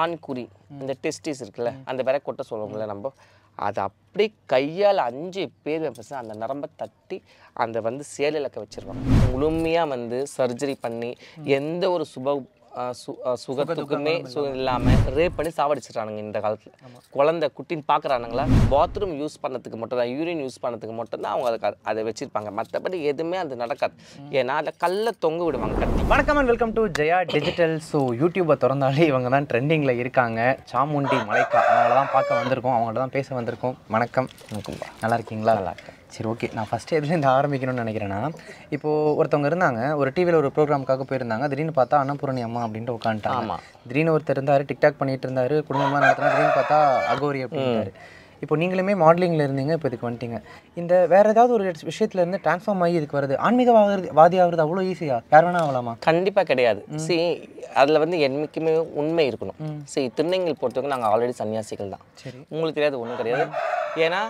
ஆண்குறி இந்த டெஸ்டிஸ் இருக்குல்ல அந்த வேற கொட்டை சொல்லுவோம்ல நம்ம அதை அப்படி கையால் அஞ்சு பேர் பசங்க அந்த நரம்பை தட்டி அந்த வந்து சேலிலக்க வச்சுருவாங்க முழுமையாக வந்து சர்ஜரி பண்ணி எந்த ஒரு சுப சுகத்துக்குமே சுகம் இல்லாமல் ரேப் பண்ணி சாவடிச்சிட்றானுங்க இந்த காலத்தில் குழந்தை குட்டின்னு பார்க்குறானுங்களா பாத்ரூம் யூஸ் பண்ணதுக்கு மட்டும் தான் யூரின் யூஸ் பண்ணதுக்கு மட்டும் தான் அவங்க அதை அதை வச்சுருப்பாங்க மற்றபடி எதுவுமே அது நடக்காது ஏன்னா அதை கல்லை தொங்க விடுவாங்க கட்டி வணக்கம் welcome to Jaya digital so யூடியூப்பை திறந்தாலே இவங்க தான் ட்ரெண்டிங்கில் இருக்காங்க சாமுண்டி மலைக்கா அவங்கள தான் பார்க்க வந்திருக்கோம் அவங்கள்ட்ட தான் பேச வந்திருக்கோம் வணக்கம் வணக்கம் நல்லா இருக்கீங்களா நல்லா இருக்கேன் சரி ஓகே நான் ஃபஸ்ட்டு எதுலேருந்து ஆரம்பிக்கணும்னு நினைக்கிறேன்னா இப்போது ஒருத்தவங்க இருந்தாங்க ஒரு டிவியில் ஒரு ப்ரோக்ராமுக்காக போயிருந்தாங்க திடீர்னு பார்த்தா அன்னபூரணி அம்மா அப்படின்ட்டு உட்காந்துட்டாங்க திடீர்னு ஒருத்தர் இருந்தார் டிக்டாக் பண்ணிட்டு இருந்தார் குடும்பமாக நடத்தினா திடீர்னு பார்த்தா அகோரி அப்படின்ட்டாரு இப்போ நீங்களுமே மாடலிங்கில் இருந்தீங்க இப்போ இதுக்கு வந்துட்டீங்க இந்த வேறு ஏதாவது ஒரு விஷயத்துல இருந்து டிரான்ஸ்ஃபார்ம் ஆகி இதுக்கு வருது ஆன்மீகவாகிறது வாதி ஆகுறது அவ்வளோ ஈஸியாக யார் வேணா ஆகலாமா கண்டிப்பாக கிடையாது சி அதில் வந்து என்னைக்குமே உண்மை இருக்கணும் சரி திருநெங்கில் பொறுத்தவரைக்கும் நாங்கள் ஆல்ரெடி சன்னியாசிகள் தான் உங்களுக்கு தெரியாது ஒன்றும் கிடையாது ஏன்னா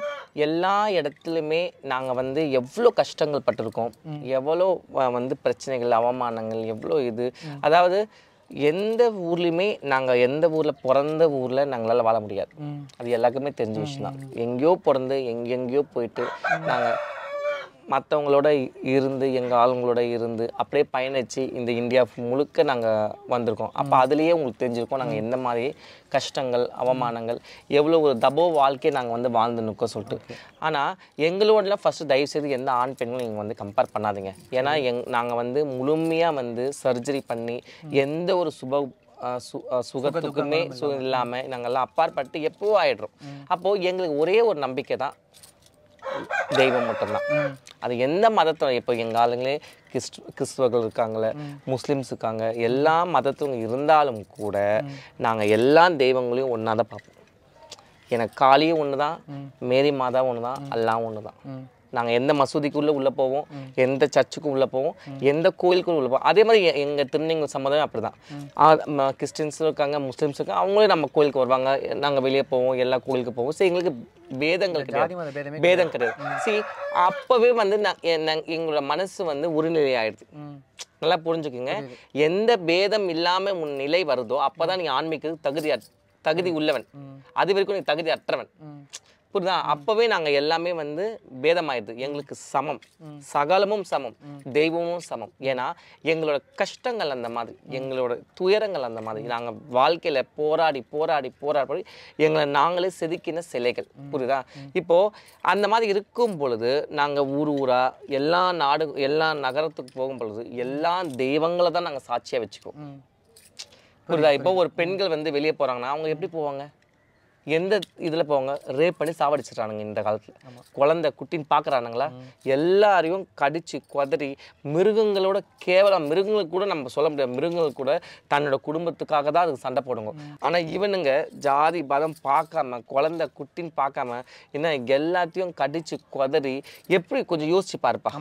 எல்லா இடத்துலையுமே நாங்கள் வந்து எவ்வளோ கஷ்டங்கள் பட்டிருக்கோம் எவ்வளோ வந்து பிரச்சனைகள் அவமானங்கள் எவ்வளோ இது அதாவது எந்த ஊர்லேயுமே நாங்கள் எந்த ஊரில் பிறந்த ஊரில் நாங்களால் வாழ முடியாது அது எல்லாருக்குமே தெரிஞ்ச விஷயம் தான் எங்கேயோ பிறந்து எங்கெங்கேயோ போயிட்டு நாங்கள் மற்றவங்களோட இருந்து எங்கள் ஆளுங்களோட இருந்து அப்படியே பயணித்து இந்த இந்தியா முழுக்க நாங்கள் வந்திருக்கோம் அப்போ அதுலேயே உங்களுக்கு தெரிஞ்சிருக்கோம் நாங்கள் எந்த மாதிரி கஷ்டங்கள் அவமானங்கள் எவ்வளோ ஒரு தபோ வாழ்க்கையை நாங்கள் வந்து வாழ்ந்து நிற்க சொல்லிட்டு ஆனால் எங்களோட ஃபஸ்ட்டு தயவுசெய்து எந்த ஆண் பெண்களும் நீங்கள் வந்து கம்பேர் பண்ணாதீங்க ஏன்னா எங் நாங்கள் வந்து முழுமையாக வந்து சர்ஜரி பண்ணி எந்த ஒரு சுப சு சுகத்துக்குமே சு இல்லாமல் நாங்கள்லாம் அப்பாற்பட்டு எப்போ ஆகிடுறோம் அப்போது எங்களுக்கு ஒரே ஒரு நம்பிக்கை தான் தெய்வம் மட்டும்தான் அது எந்த மதத்தை இப்போ எங்கள் ஆளுங்களே கிறிஸ்ட் கிறிஸ்துவர்கள் இருக்காங்களே முஸ்லீம்ஸ் இருக்காங்க எல்லா மதத்தவங்க இருந்தாலும் கூட நாங்கள் எல்லா தெய்வங்களையும் ஒன்றா தான் பார்ப்போம் எனக்கு காளியும் ஒன்று தான் மேரி மாதா ஒன்று தான் எல்லாம் ஒன்று தான் நாங்கள் எந்த மசூதிக்குள்ளே உள்ளே போவோம் எந்த சர்ச்சுக்கும் உள்ளே போவோம் எந்த கோயிலுக்கும் உள்ளே போவோம் அதே மாதிரி எங்கள் திருநெங்க சம்மதம் அப்படி தான் கிறிஸ்டின்ஸும் இருக்காங்க முஸ்லீம்ஸும் இருக்காங்க அவங்களே நம்ம கோயிலுக்கு வருவாங்க நாங்கள் வெளியே போவோம் எல்லா கோயிலுக்கு போவோம் ஸோ எங்களுக்கு பேதங்கள் கிடையாது பேதம் கிடையாது சரி அப்போவே வந்து எங்களோட மனசு வந்து உரிநிலை ஆயிடுது நல்லா புரிஞ்சுக்கோங்க எந்த பேதம் இல்லாமல் உன் நிலை வருதோ அப்போ தான் நீ ஆன்மீக தகுதி தகுதி உள்ளவன் அது வரைக்கும் நீ தகுதி அற்றவன் புரியுதா அப்பவே நாங்க எல்லாமே வந்து பேதமாயிடுது எங்களுக்கு சமம் சகலமும் சமம் தெய்வமும் சமம் ஏன்னா எங்களோட கஷ்டங்கள் அந்த மாதிரி எங்களோட துயரங்கள் அந்த மாதிரி நாங்க வாழ்க்கையில போராடி போராடி போராடி எங்களை நாங்களே செதுக்கின சிலைகள் புரியுதா இப்போ அந்த மாதிரி இருக்கும் பொழுது நாங்க ஊர் ஊரா எல்லா நாடு எல்லா நகரத்துக்கு போகும் பொழுது எல்லா தெய்வங்களை தான் நாங்க சாட்சியா வச்சுக்குவோம் புரியுதா இப்போ ஒரு பெண்கள் வந்து வெளியே போறாங்கன்னா அவங்க எப்படி போவாங்க எந்த இதில் போவாங்க ரேப் பண்ணி சாவடிச்சிட்றானுங்க இந்த காலத்தில் குழந்தை குட்டின்னு பார்க்குறானுங்களா எல்லாரையும் கடித்து குதறி மிருகங்களோட கேவலம் மிருகங்களுக்கு கூட நம்ம சொல்ல முடியாது மிருகங்கள் கூட தன்னோட குடும்பத்துக்காக தான் அதுக்கு சண்டை போடுங்க ஆனால் இவனுங்க ஜாதி பதம் பார்க்காம குழந்தை குட்டின்னு பார்க்காம என்ன எல்லாத்தையும் கடித்து குதறி எப்படி கொஞ்சம் யோசிச்சு பார்ப்பா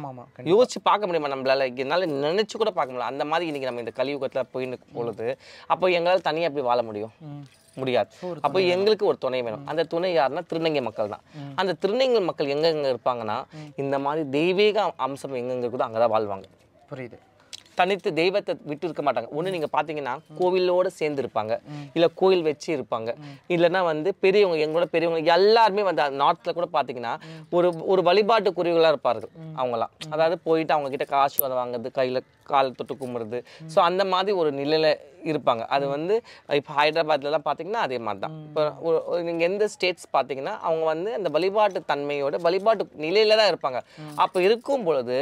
யோசிச்சு பார்க்க முடியுமா நம்மளால என்னால் நினச்சி கூட பார்க்க முடியல அந்த மாதிரி இன்னைக்கு நம்ம இந்த கலியுகத்தில் போயின்னு பொழுது அப்போ எங்களால் தனியாக எப்படி வாழ முடியும் முடியாது அப்போ எங்களுக்கு ஒரு துணை வேணும் அந்த துணை யாருன்னா திருநங்கை மக்கள் தான் அந்த திருநங்கை மக்கள் எங்கெங்க இருப்பாங்கன்னா இந்த மாதிரி தெய்வீக அம்சம் எங்கெங்க இருக்குதோ அங்கதான் வாழ்வாங்க புரியுது தனித்து தெய்வத்தை விட்டு இருக்க மாட்டாங்க ஒன்று நீங்கள் பார்த்தீங்கன்னா கோவிலோடு சேர்ந்து இருப்பாங்க இல்லை கோயில் வச்சு இருப்பாங்க இல்லைன்னா வந்து பெரியவங்க எங்களோட பெரியவங்க எல்லாருமே வந்து நார்த்தில் கூட பார்த்தீங்கன்னா ஒரு ஒரு வழிபாட்டு குறிவுகளாக இருப்பார்கள் அவங்களாம் அதாவது போயிட்டு அவங்க கிட்ட காசு வந்து வாங்குறது கையில் கால் தொட்டு கும்பிடுறது ஸோ அந்த மாதிரி ஒரு நிலையில் இருப்பாங்க அது வந்து இப்போ ஹைதராபாத்லலாம் பார்த்தீங்கன்னா அதே மாதிரி தான் இப்போ நீங்கள் எந்த ஸ்டேட்ஸ் பார்த்தீங்கன்னா அவங்க வந்து அந்த வழிபாட்டு தன்மையோட வழிபாட்டு நிலையில தான் இருப்பாங்க அப்போ இருக்கும் பொழுது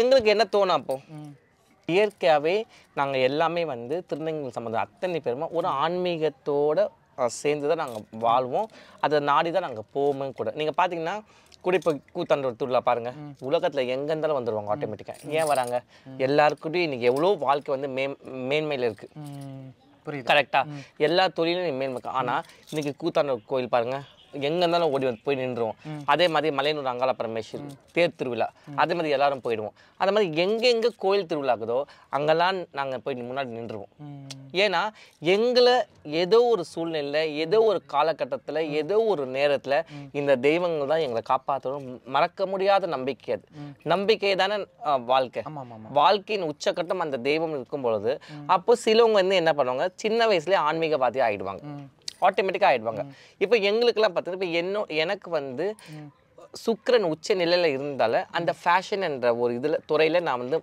எங்களுக்கு என்ன தோணும் அப்போ இயற்கையாகவே நாங்கள் எல்லாமே வந்து திருநங்கைகள் சம்மந்தம் அத்தனை பேருமா ஒரு ஆன்மீகத்தோடு சேர்ந்து தான் நாங்கள் வாழ்வோம் அதை நாடி தான் நாங்கள் போவோமே கூட நீங்கள் பார்த்தீங்கன்னா குடிப்பு கூத்தாண்டோர் திருவிழா பாருங்கள் உலகத்தில் எங்கேருந்தாலும் வந்துடுவாங்க ஆட்டோமேட்டிக்காக ஏன் வராங்க எல்லாருக்கிட்டையும் இன்றைக்கி எவ்வளோ வாழ்க்கை வந்து மே மேன்மையில் இருக்குது புரியுது கரெக்டாக எல்லா தொழிலும் மேன்மை ஆனால் இன்றைக்கி கூத்தாண்டூர் கோயில் பாருங்கள் எங்க இருந்தாலும் ஓடி வந்து போய் நின்றுவோம் அதே மாதிரி மலையனூர் அங்காள பரமேஸ்வரி தேர் திருவிழா அதே மாதிரி எல்லாரும் போயிடுவோம் அதே மாதிரி எங்கெங்க கோயில் திருவிழாக்குதோ அங்கெல்லாம் நாங்கள் போய் முன்னாடி நின்றுவோம் ஏன்னா எங்களை ஏதோ ஒரு சூழ்நிலை ஏதோ ஒரு காலகட்டத்துல ஏதோ ஒரு நேரத்தில் இந்த தெய்வங்கள் தான் எங்களை காப்பாற்றணும் மறக்க முடியாத நம்பிக்கை அது நம்பிக்கை தானே வாழ்க்கை வாழ்க்கையின் உச்சக்கட்டம் அந்த தெய்வம் இருக்கும் பொழுது அப்போ சிலவங்க வந்து என்ன பண்ணுவாங்க சின்ன வயசுலேயே ஆன்மீகவாதியாக ஆகிடுவாங்க ஆட்டோமேட்டிக்காக ஆகிடுவாங்க இப்போ எங்களுக்கெல்லாம் பார்த்தீங்கன்னா இப்போ என்ன எனக்கு வந்து சுக்கரன் உச்ச நிலையில் இருந்தால அந்த ஃபேஷன் என்ற ஒரு இதில் துறையில் நான் வந்து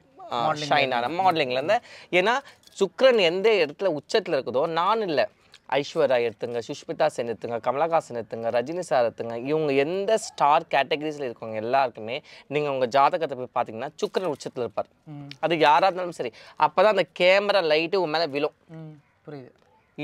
ஷைன் ஆன மாடலிங்கில் இருந்தேன் ஏன்னா சுக்கரன் எந்த இடத்துல உச்சத்தில் இருக்குதோ நான் இல்லை ஐஸ்வர்யா எடுத்துங்க சுஷ்மிதா சென் எடுத்துங்க கமலஹாசன் எடுத்துங்க ரஜினி சார் எடுத்துங்க இவங்க எந்த ஸ்டார் கேட்டகரிஸில் இருக்கவங்க எல்லாருக்குமே நீங்கள் உங்கள் ஜாதகத்தை போய் பார்த்தீங்கன்னா சுக்கரன் உச்சத்தில் இருப்பார் அது யாராக இருந்தாலும் சரி அப்போ தான் அந்த கேமரா லைட்டு உன் மேலே விழும் புரியுது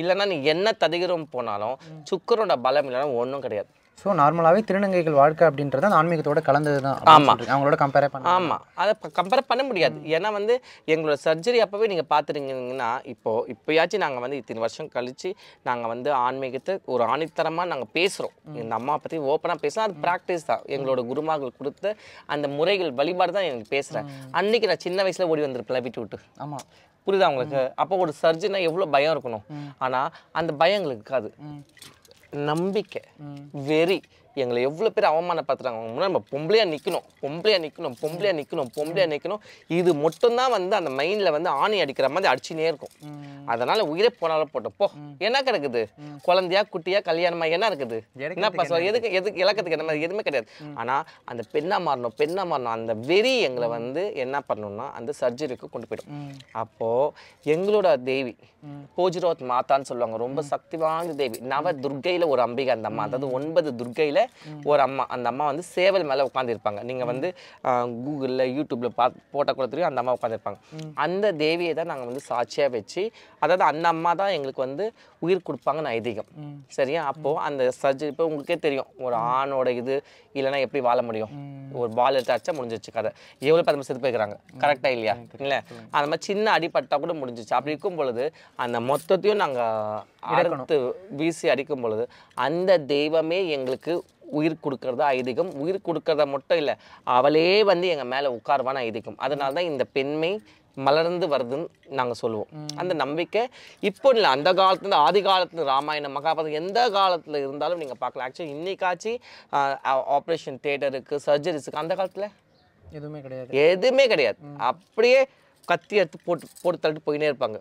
இல்லைன்னா நீ என்ன ததிகிரம் போனாலும் சுக்கரோட பலம் இல்லைன்னா ஒன்றும் கிடையாது ஸோ நார்மலாகவே திருநங்கைகள் வாழ்க்கை அப்படின்றது ஆன்மீகத்தோட கலந்தது தான் ஆமாம் அவங்களோட கம்பேர் பண்ண ஆமாம் அதை கம்பேர் பண்ண முடியாது ஏன்னா வந்து எங்களோட சர்ஜரி அப்போவே நீங்கள் பார்த்துருங்கன்னா இப்போது இப்போயாச்சும் நாங்கள் வந்து இத்தனை வருஷம் கழித்து நாங்கள் வந்து ஆன்மீகத்தை ஒரு ஆணித்தரமாக நாங்கள் பேசுகிறோம் இந்த அம்மா பற்றி ஓப்பனாக பேசுகிறோம் அது ப்ராக்டிஸ் தான் எங்களோட குருமார்கள் கொடுத்த அந்த முறைகள் வழிபாடு தான் எனக்கு பேசுகிறேன் அன்றைக்கி நான் சின்ன வயசில் ஓடி வந்திருப்பேன் விட்டு விட்டு ஆமாம் புரியுதா உங்களுக்கு அப்போ ஒரு சர்ஜனா எவ்வளோ பயம் இருக்கணும் ஆனால் அந்த பயம் எங்களுக்கு இருக்காது நம்பிக்கை வெறி எங்களை எவ்வளோ பேர் அவமானப்படுத்துறாங்க அவங்க முன்னாடி நம்ம பொம்பளையாக நிற்கணும் பொம்பளையாக நிற்கணும் பொம்பளையாக நிற்கணும் பொம்பளையாக நிற்கணும் இது மட்டும்தான் வந்து அந்த மைண்டில் வந்து ஆணி அடிக்கிற மாதிரி அடிச்சுனே இருக்கும் அதனால் உயிரே போனாலும் போட்டோம் போ என்ன கிடக்குது குழந்தையா குட்டியா கல்யாணமா என்ன இருக்குது என்ன பசங்க எதுக்கு எதுக்கு இலக்கத்துக்கு என்ன மாதிரி எதுவுமே கிடையாது ஆனால் அந்த பெண்ணாக மாறணும் பெண்ணாக மாறணும் அந்த வெறி எங்களை வந்து என்ன பண்ணணும்னா அந்த சர்ஜரிக்கு கொண்டு போயிடும் அப்போது எங்களோட தேவி போஜிரோத் மாதான்னு சொல்லுவாங்க ரொம்ப சக்தி வாய்ந்த தேவி நவ துர்க்கையில் ஒரு அம்பிகை அந்த அம்மா அதாவது ஒன்பது துர்க்கையில் ஒரு அம்மா அந்த அம்மா வந்து சேவல் மேலே உட்காந்துருப்பாங்க நீங்கள் வந்து கூகுளில் யூடியூப்பில் பா போட்டால் கூட தெரியும் அந்த அம்மா உட்காந்துருப்பாங்க அந்த தேவியை தான் நாங்கள் வந்து சாட்சியாக வச்சு அதாவது அந்த அம்மா தான் எங்களுக்கு வந்து உயிர் கொடுப்பாங்கன்னு ஐதீகம் சரியா அப்போது அந்த சர்ஜரி இப்போ உங்களுக்கே தெரியும் ஒரு ஆணோட இது இல்லைனா எப்படி வாழ முடியும் ஒரு பால் எடுத்து அடிச்சா முடிஞ்சிச்சு கதை எவ்வளோ பேர் செத்து போய்க்கிறாங்க கரெக்டாக இல்லையா இல்லை அந்த மாதிரி சின்ன அடிப்பட்டா கூட முடிஞ்சிச்சு அப்படி இருக்கும் பொழுது அந்த மொத்தத்தையும் நாங்கள் அறுத்து வீசி அடிக்கும் பொழுது அந்த தெய்வமே எங்களுக்கு உயிர் கொடுக்கறதா ஐதீகம் உயிர் கொடுக்கறத மட்டும் இல்லை அவளே வந்து எங்கள் மேலே உட்கார்வான ஐதீகம் அதனால தான் இந்த பெண்மை மலர்ந்து வருதுன்னு நாங்கள் சொல்லுவோம் அந்த நம்பிக்கை இப்போ இல்லை அந்த காலத்துலேருந்து ஆதி காலத்துலேருந்து ராமாயணம் மகாபாரதம் எந்த காலத்தில் இருந்தாலும் நீங்கள் பார்க்கலாம் ஆக்சுவலி இன்னைக்காச்சு ஆப்ரேஷன் தேட்டருக்கு சர்ஜரிஸுக்கு அந்த காலத்தில் எதுவுமே கிடையாது எதுவுமே கிடையாது அப்படியே கத்தி எடுத்து போட்டு போட்டு தள்ளிட்டு போயினே இருப்பாங்க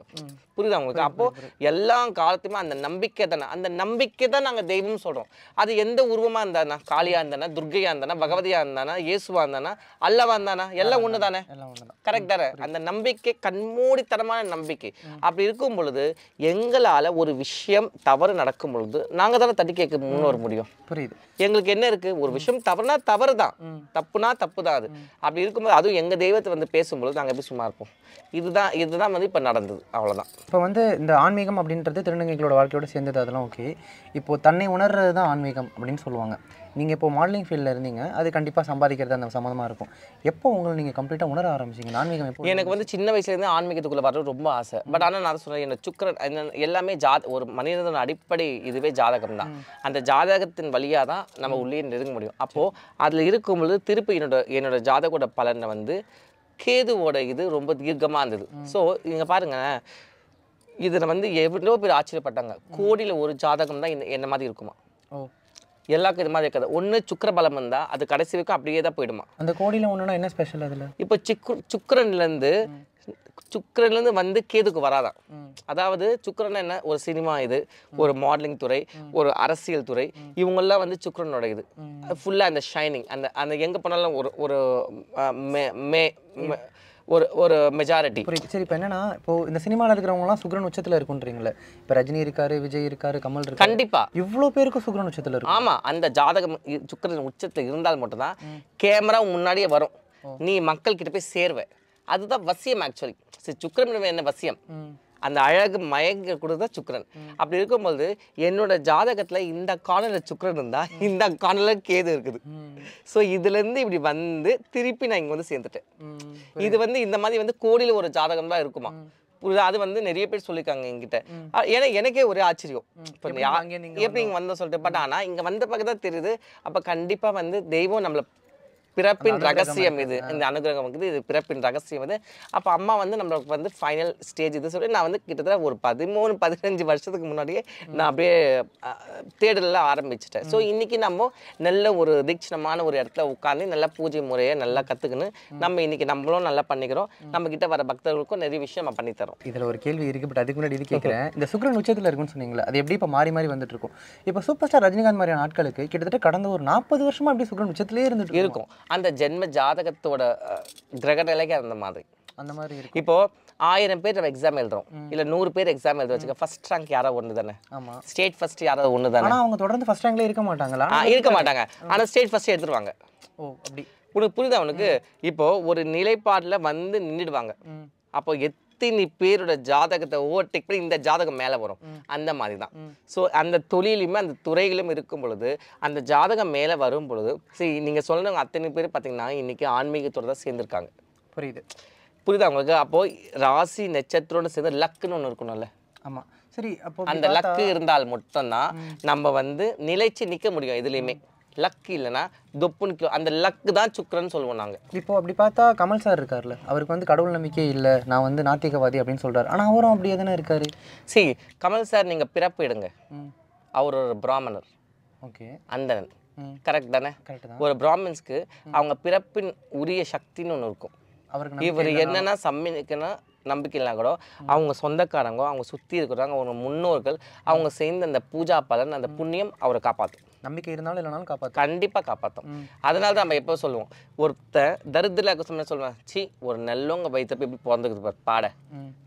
புரியுதா உங்களுக்கு அப்போது எல்லா காலத்துமே அந்த நம்பிக்கை தானே அந்த நம்பிக்கை தான் நாங்கள் தெய்வம் சொல்கிறோம் அது எந்த உருவமாக இருந்தானா காளியாக இருந்தானா துர்கையாக இருந்தானா பகவதியாக இருந்தானா இயேசுவா இருந்தானா அல்லவா இருந்தானா எல்லாம் ஒன்று தானே கரெக்ட் தானே அந்த நம்பிக்கை கண்மூடித்தனமான நம்பிக்கை அப்படி இருக்கும் பொழுது எங்களால் ஒரு விஷயம் தவறு நடக்கும் பொழுது நாங்கள் தானே தட்டி கேட்க முன் வர முடியும் புரியுது எங்களுக்கு என்ன இருக்குது ஒரு விஷயம் தவறுனா தவறு தான் தப்புனா தப்பு தான் அது அப்படி இருக்கும்போது அதுவும் எங்கள் தெய்வத்தை வந்து பேசும்பொழுது நாங்கள் எப்படி சும்மா இருப்போம் இதுதான் இதுதான் வந்து இப்போ நடந்தது அவ்வளோதான் இப்போ வந்து இந்த ஆன்மீகம் அப்படின்றது திருநங்கைகளோட வாழ்க்கையோடு சேர்ந்தது அதெல்லாம் ஓகே இப்போது தன்னை உணர்றது தான் ஆன்மீகம் அப்படின்னு சொல்லுவாங்க நீங்கள் இப்போ மாடலிங் ஃபீல்டில் இருந்தீங்க அது கண்டிப்பாக சம்பாதிக்கிறது அந்த சம்மந்தமாக இருக்கும் எப்போ உங்களை நீங்கள் கம்ப்ளீட்டாக உணர ஆரம்பிச்சிங்க ஆன்மீகம் எப்போ எனக்கு வந்து சின்ன வயசுலேருந்து ஆன்மீகத்துக்குள்ளே வர ரொம்ப ஆசை பட் ஆனால் நான் சொல்கிறேன் என்ன சுக்கரன் எல்லாமே ஜா ஒரு மனிதனோட அடிப்படை இதுவே ஜாதகம் தான் அந்த ஜாதகத்தின் வழியாக தான் நம்ம உள்ளே நெருங்க முடியும் அப்போது அதில் இருக்கும்பொழுது திருப்பி என்னோட என்னோட ஜாதகோட பலனை வந்து கேதுவோட இது ரொம்ப தீர்க்கமாக இருந்தது ஸோ நீங்கள் பாருங்கள் இதில் வந்து எவ்வளோ பேர் ஆச்சரியப்பட்டாங்க கோடியில் ஒரு ஜாதகம் தான் என்ன மாதிரி இருக்குமா எல்லாருக்கும் இது மாதிரி இருக்காது ஒன்று பலம் இருந்தால் அது கடைசி வரைக்கும் அப்படியே தான் போயிடுமா அந்த கோடியில் ஒன்றுனா என்ன ஸ்பெஷல் அதில் இப்போ சிக்கு சுக்கரன்லேருந்து சுக்கரன்லேருந்து வந்து கேதுக்கு வராதான் அதாவது சுக்கரன் என்ன ஒரு சினிமா இது ஒரு மாடலிங் துறை ஒரு அரசியல் துறை இவங்கெல்லாம் வந்து சுக்கரனோட இது ஃபுல்லாக அந்த ஷைனிங் அந்த அந்த எங்கே போனாலும் ஒரு ஒரு மே மே ஒரு ஒரு மெஜாரிட்டி சரி இப்போ என்னன்னா இப்போ இந்த சினிமாவில் இருக்கிறவங்கலாம் சுக்ரன் உச்சத்தில் இருக்குன்றீங்களே இப்போ ரஜினி இருக்காரு விஜய் இருக்காரு கமல் இருக்கு கண்டிப்பாக இவ்வளோ பேருக்கு சுக்ரன் உச்சத்தில் இருக்கும் ஆமாம் அந்த ஜாதகம் சுக்கரன் உச்சத்தில் இருந்தால் மட்டும்தான் கேமரா முன்னாடியே வரும் நீ மக்கள் கிட்ட போய் சேர்வை அதுதான் வசியம் ஆக்சுவலி சரி சுக்கரன் என்ன வசியம் அந்த அழகு மயங்க கொடுத்தா சுக்கரன் அப்படி இருக்கும்போது என்னோட ஜாதகத்துல இந்த காலல சுக்கரன் இருந்தா இந்த காலல கேது இருக்குது ஸோ இதுல இருந்து இப்படி வந்து திருப்பி நான் இங்க வந்து சேர்ந்துட்டேன் இது வந்து இந்த மாதிரி வந்து கோடியில ஒரு ஜாதகம் தான் இருக்குமா அது வந்து நிறைய பேர் சொல்லியிருக்காங்க என்கிட்ட ஏன்னா எனக்கே ஒரே ஆச்சரியம் எப்படி இங்கே வந்த சொல்லிட்டு பட் ஆனால் இங்கே வந்த பக்கம் தான் தெரியுது அப்போ கண்டிப்பாக வந்து தெய்வம் நம்மளை பிறப்பின் ரகசியம் இது இந்த அனுகிரகம் இருக்குது இது பிறப்பின் ரகசியம் இது அப்போ அம்மா வந்து நம்மளுக்கு வந்து ஃபைனல் ஸ்டேஜ் இது சொல்லி நான் வந்து கிட்டத்தட்ட ஒரு பதிமூணு பதினஞ்சு வருஷத்துக்கு முன்னாடியே நான் அப்படியே தேடலாம் ஆரம்பிச்சிட்டேன் ஸோ இன்றைக்கி நம்ம நல்ல ஒரு தீட்சணமான ஒரு இடத்துல உட்காந்து நல்ல பூஜை முறையை நல்லா கற்றுக்குன்னு நம்ம இன்றைக்கி நம்மளும் நல்லா பண்ணிக்கிறோம் நம்ம கிட்ட வர பக்தர்களுக்கும் நிறைய விஷயம் நம்ம பண்ணித்தரோம் இதில் ஒரு கேள்வி இருக்குது பட் அதுக்கு முன்னாடி இது கேட்குறேன் இந்த சுக்ரன் உச்சத்தில் இருக்குன்னு சொன்னீங்களா அது எப்படி இப்போ மாறி மாறி வந்துட்டு இருக்கும் இப்போ சூப்பர் ஸ்டார் ரஜினிகாந்த் மாதிரியான ஆட்களுக்கு கிட்டத்தட்ட கடந்த ஒரு நாற்பது வருஷமாக அப்படி சுக்ரன் உச்சத்திலே இருந்துட்டு இருக்கும் அந்த ஜென்ம ஜாதகத்தோட கிரக நிலைக்கு அந்த மாதிரி அந்த மாதிரி இப்போ ஆயிரம் பேர் நம்ம எக்ஸாம் எழுதுறோம் இல்ல நூறு பேர் எக்ஸாம் எழுத வச்சுக்க ஃபர்ஸ்ட் ரேங்க் யாராவது ஒண்ணு தானே ஸ்டேட் ஃபர்ஸ்ட் யாராவது ஒண்ணு தானே அவங்க தொடர்ந்து ஃபர்ஸ்ட் ரேங்க்ல இருக்க மாட்டாங்களா இருக்க மாட்டாங்க ஆனா ஸ்டேட் ஃபர்ஸ்ட் எடுத்துருவாங்க ஓ அப்படி உனக்கு புரியுதா உனக்கு இப்போ ஒரு நிலைப்பாட்டுல வந்து நின்றுடுவாங்க அப்போ எத் அத்தனை பேரோட ஜாதகத்தை ஓவர்டேக் பண்ணி இந்த ஜாதகம் மேலே வரும் அந்த மாதிரி தான் ஸோ அந்த தொழிலுமே அந்த துறைகளும் இருக்கும் பொழுது அந்த ஜாதகம் மேலே வரும் பொழுது சரி நீங்கள் சொல்லணும் அத்தனை பேர் பார்த்தீங்கன்னா இன்றைக்கி ஆன்மீகத்தோடு தான் சேர்ந்துருக்காங்க புரியுது புரியுதா உங்களுக்கு அப்போது ராசி நட்சத்திரம்னு சேர்ந்து லக்குன்னு ஒன்று இருக்கணும்ல ஆமாம் சரி அப்போ அந்த லக்கு இருந்தால் மட்டும்தான் நம்ம வந்து நிலைச்சு நிற்க முடியும் இதுலேயுமே லக் இல்லைன்னா தொப்புன்னு கிலோ அந்த லக்கு தான் சுக்கரன்னு சொல்லுவோம் நாங்கள் இப்போ அப்படி பார்த்தா கமல் சார் இருக்கார்ல அவருக்கு வந்து கடவுள் நம்பிக்கை இல்லை நான் வந்து நாத்திகவாதி அப்படின்னு சொல்கிறார் ஆனால் அவரும் அப்படியே தானே இருக்காரு சரி கமல் சார் நீங்கள் பிறப்பு எடுங்க அவர் ஒரு பிராமணர் ஓகே அந்தனன் கரெக்ட் தானே ஒரு பிராமின்ஸ்க்கு அவங்க பிறப்பின் உரிய சக்தின்னு ஒன்று இருக்கும் இவர் என்னென்னா சம்மிக்குன்னா நம்பிக்கை இல்லை கூட அவங்க சொந்தக்காரங்க அவங்க சுற்றி இருக்கிறாங்க அவங்க முன்னோர்கள் அவங்க சேர்ந்த அந்த பூஜா பலன் அந்த புண்ணியம் அவரை காப்பாற்றும் நம்பிக்கை இருந்தாலும் இல்லைனாலும் காப்பாற்றும் கண்டிப்பாக காப்பாற்றும் அதனால தான் நம்ம எப்போ சொல்லுவோம் ஒருத்தன் தரித்திர சொன்ன சொல்லுவேன் சி ஒரு நல்லவங்க வயிற்று போய் இப்படி பிறந்துக்குது பார் பாட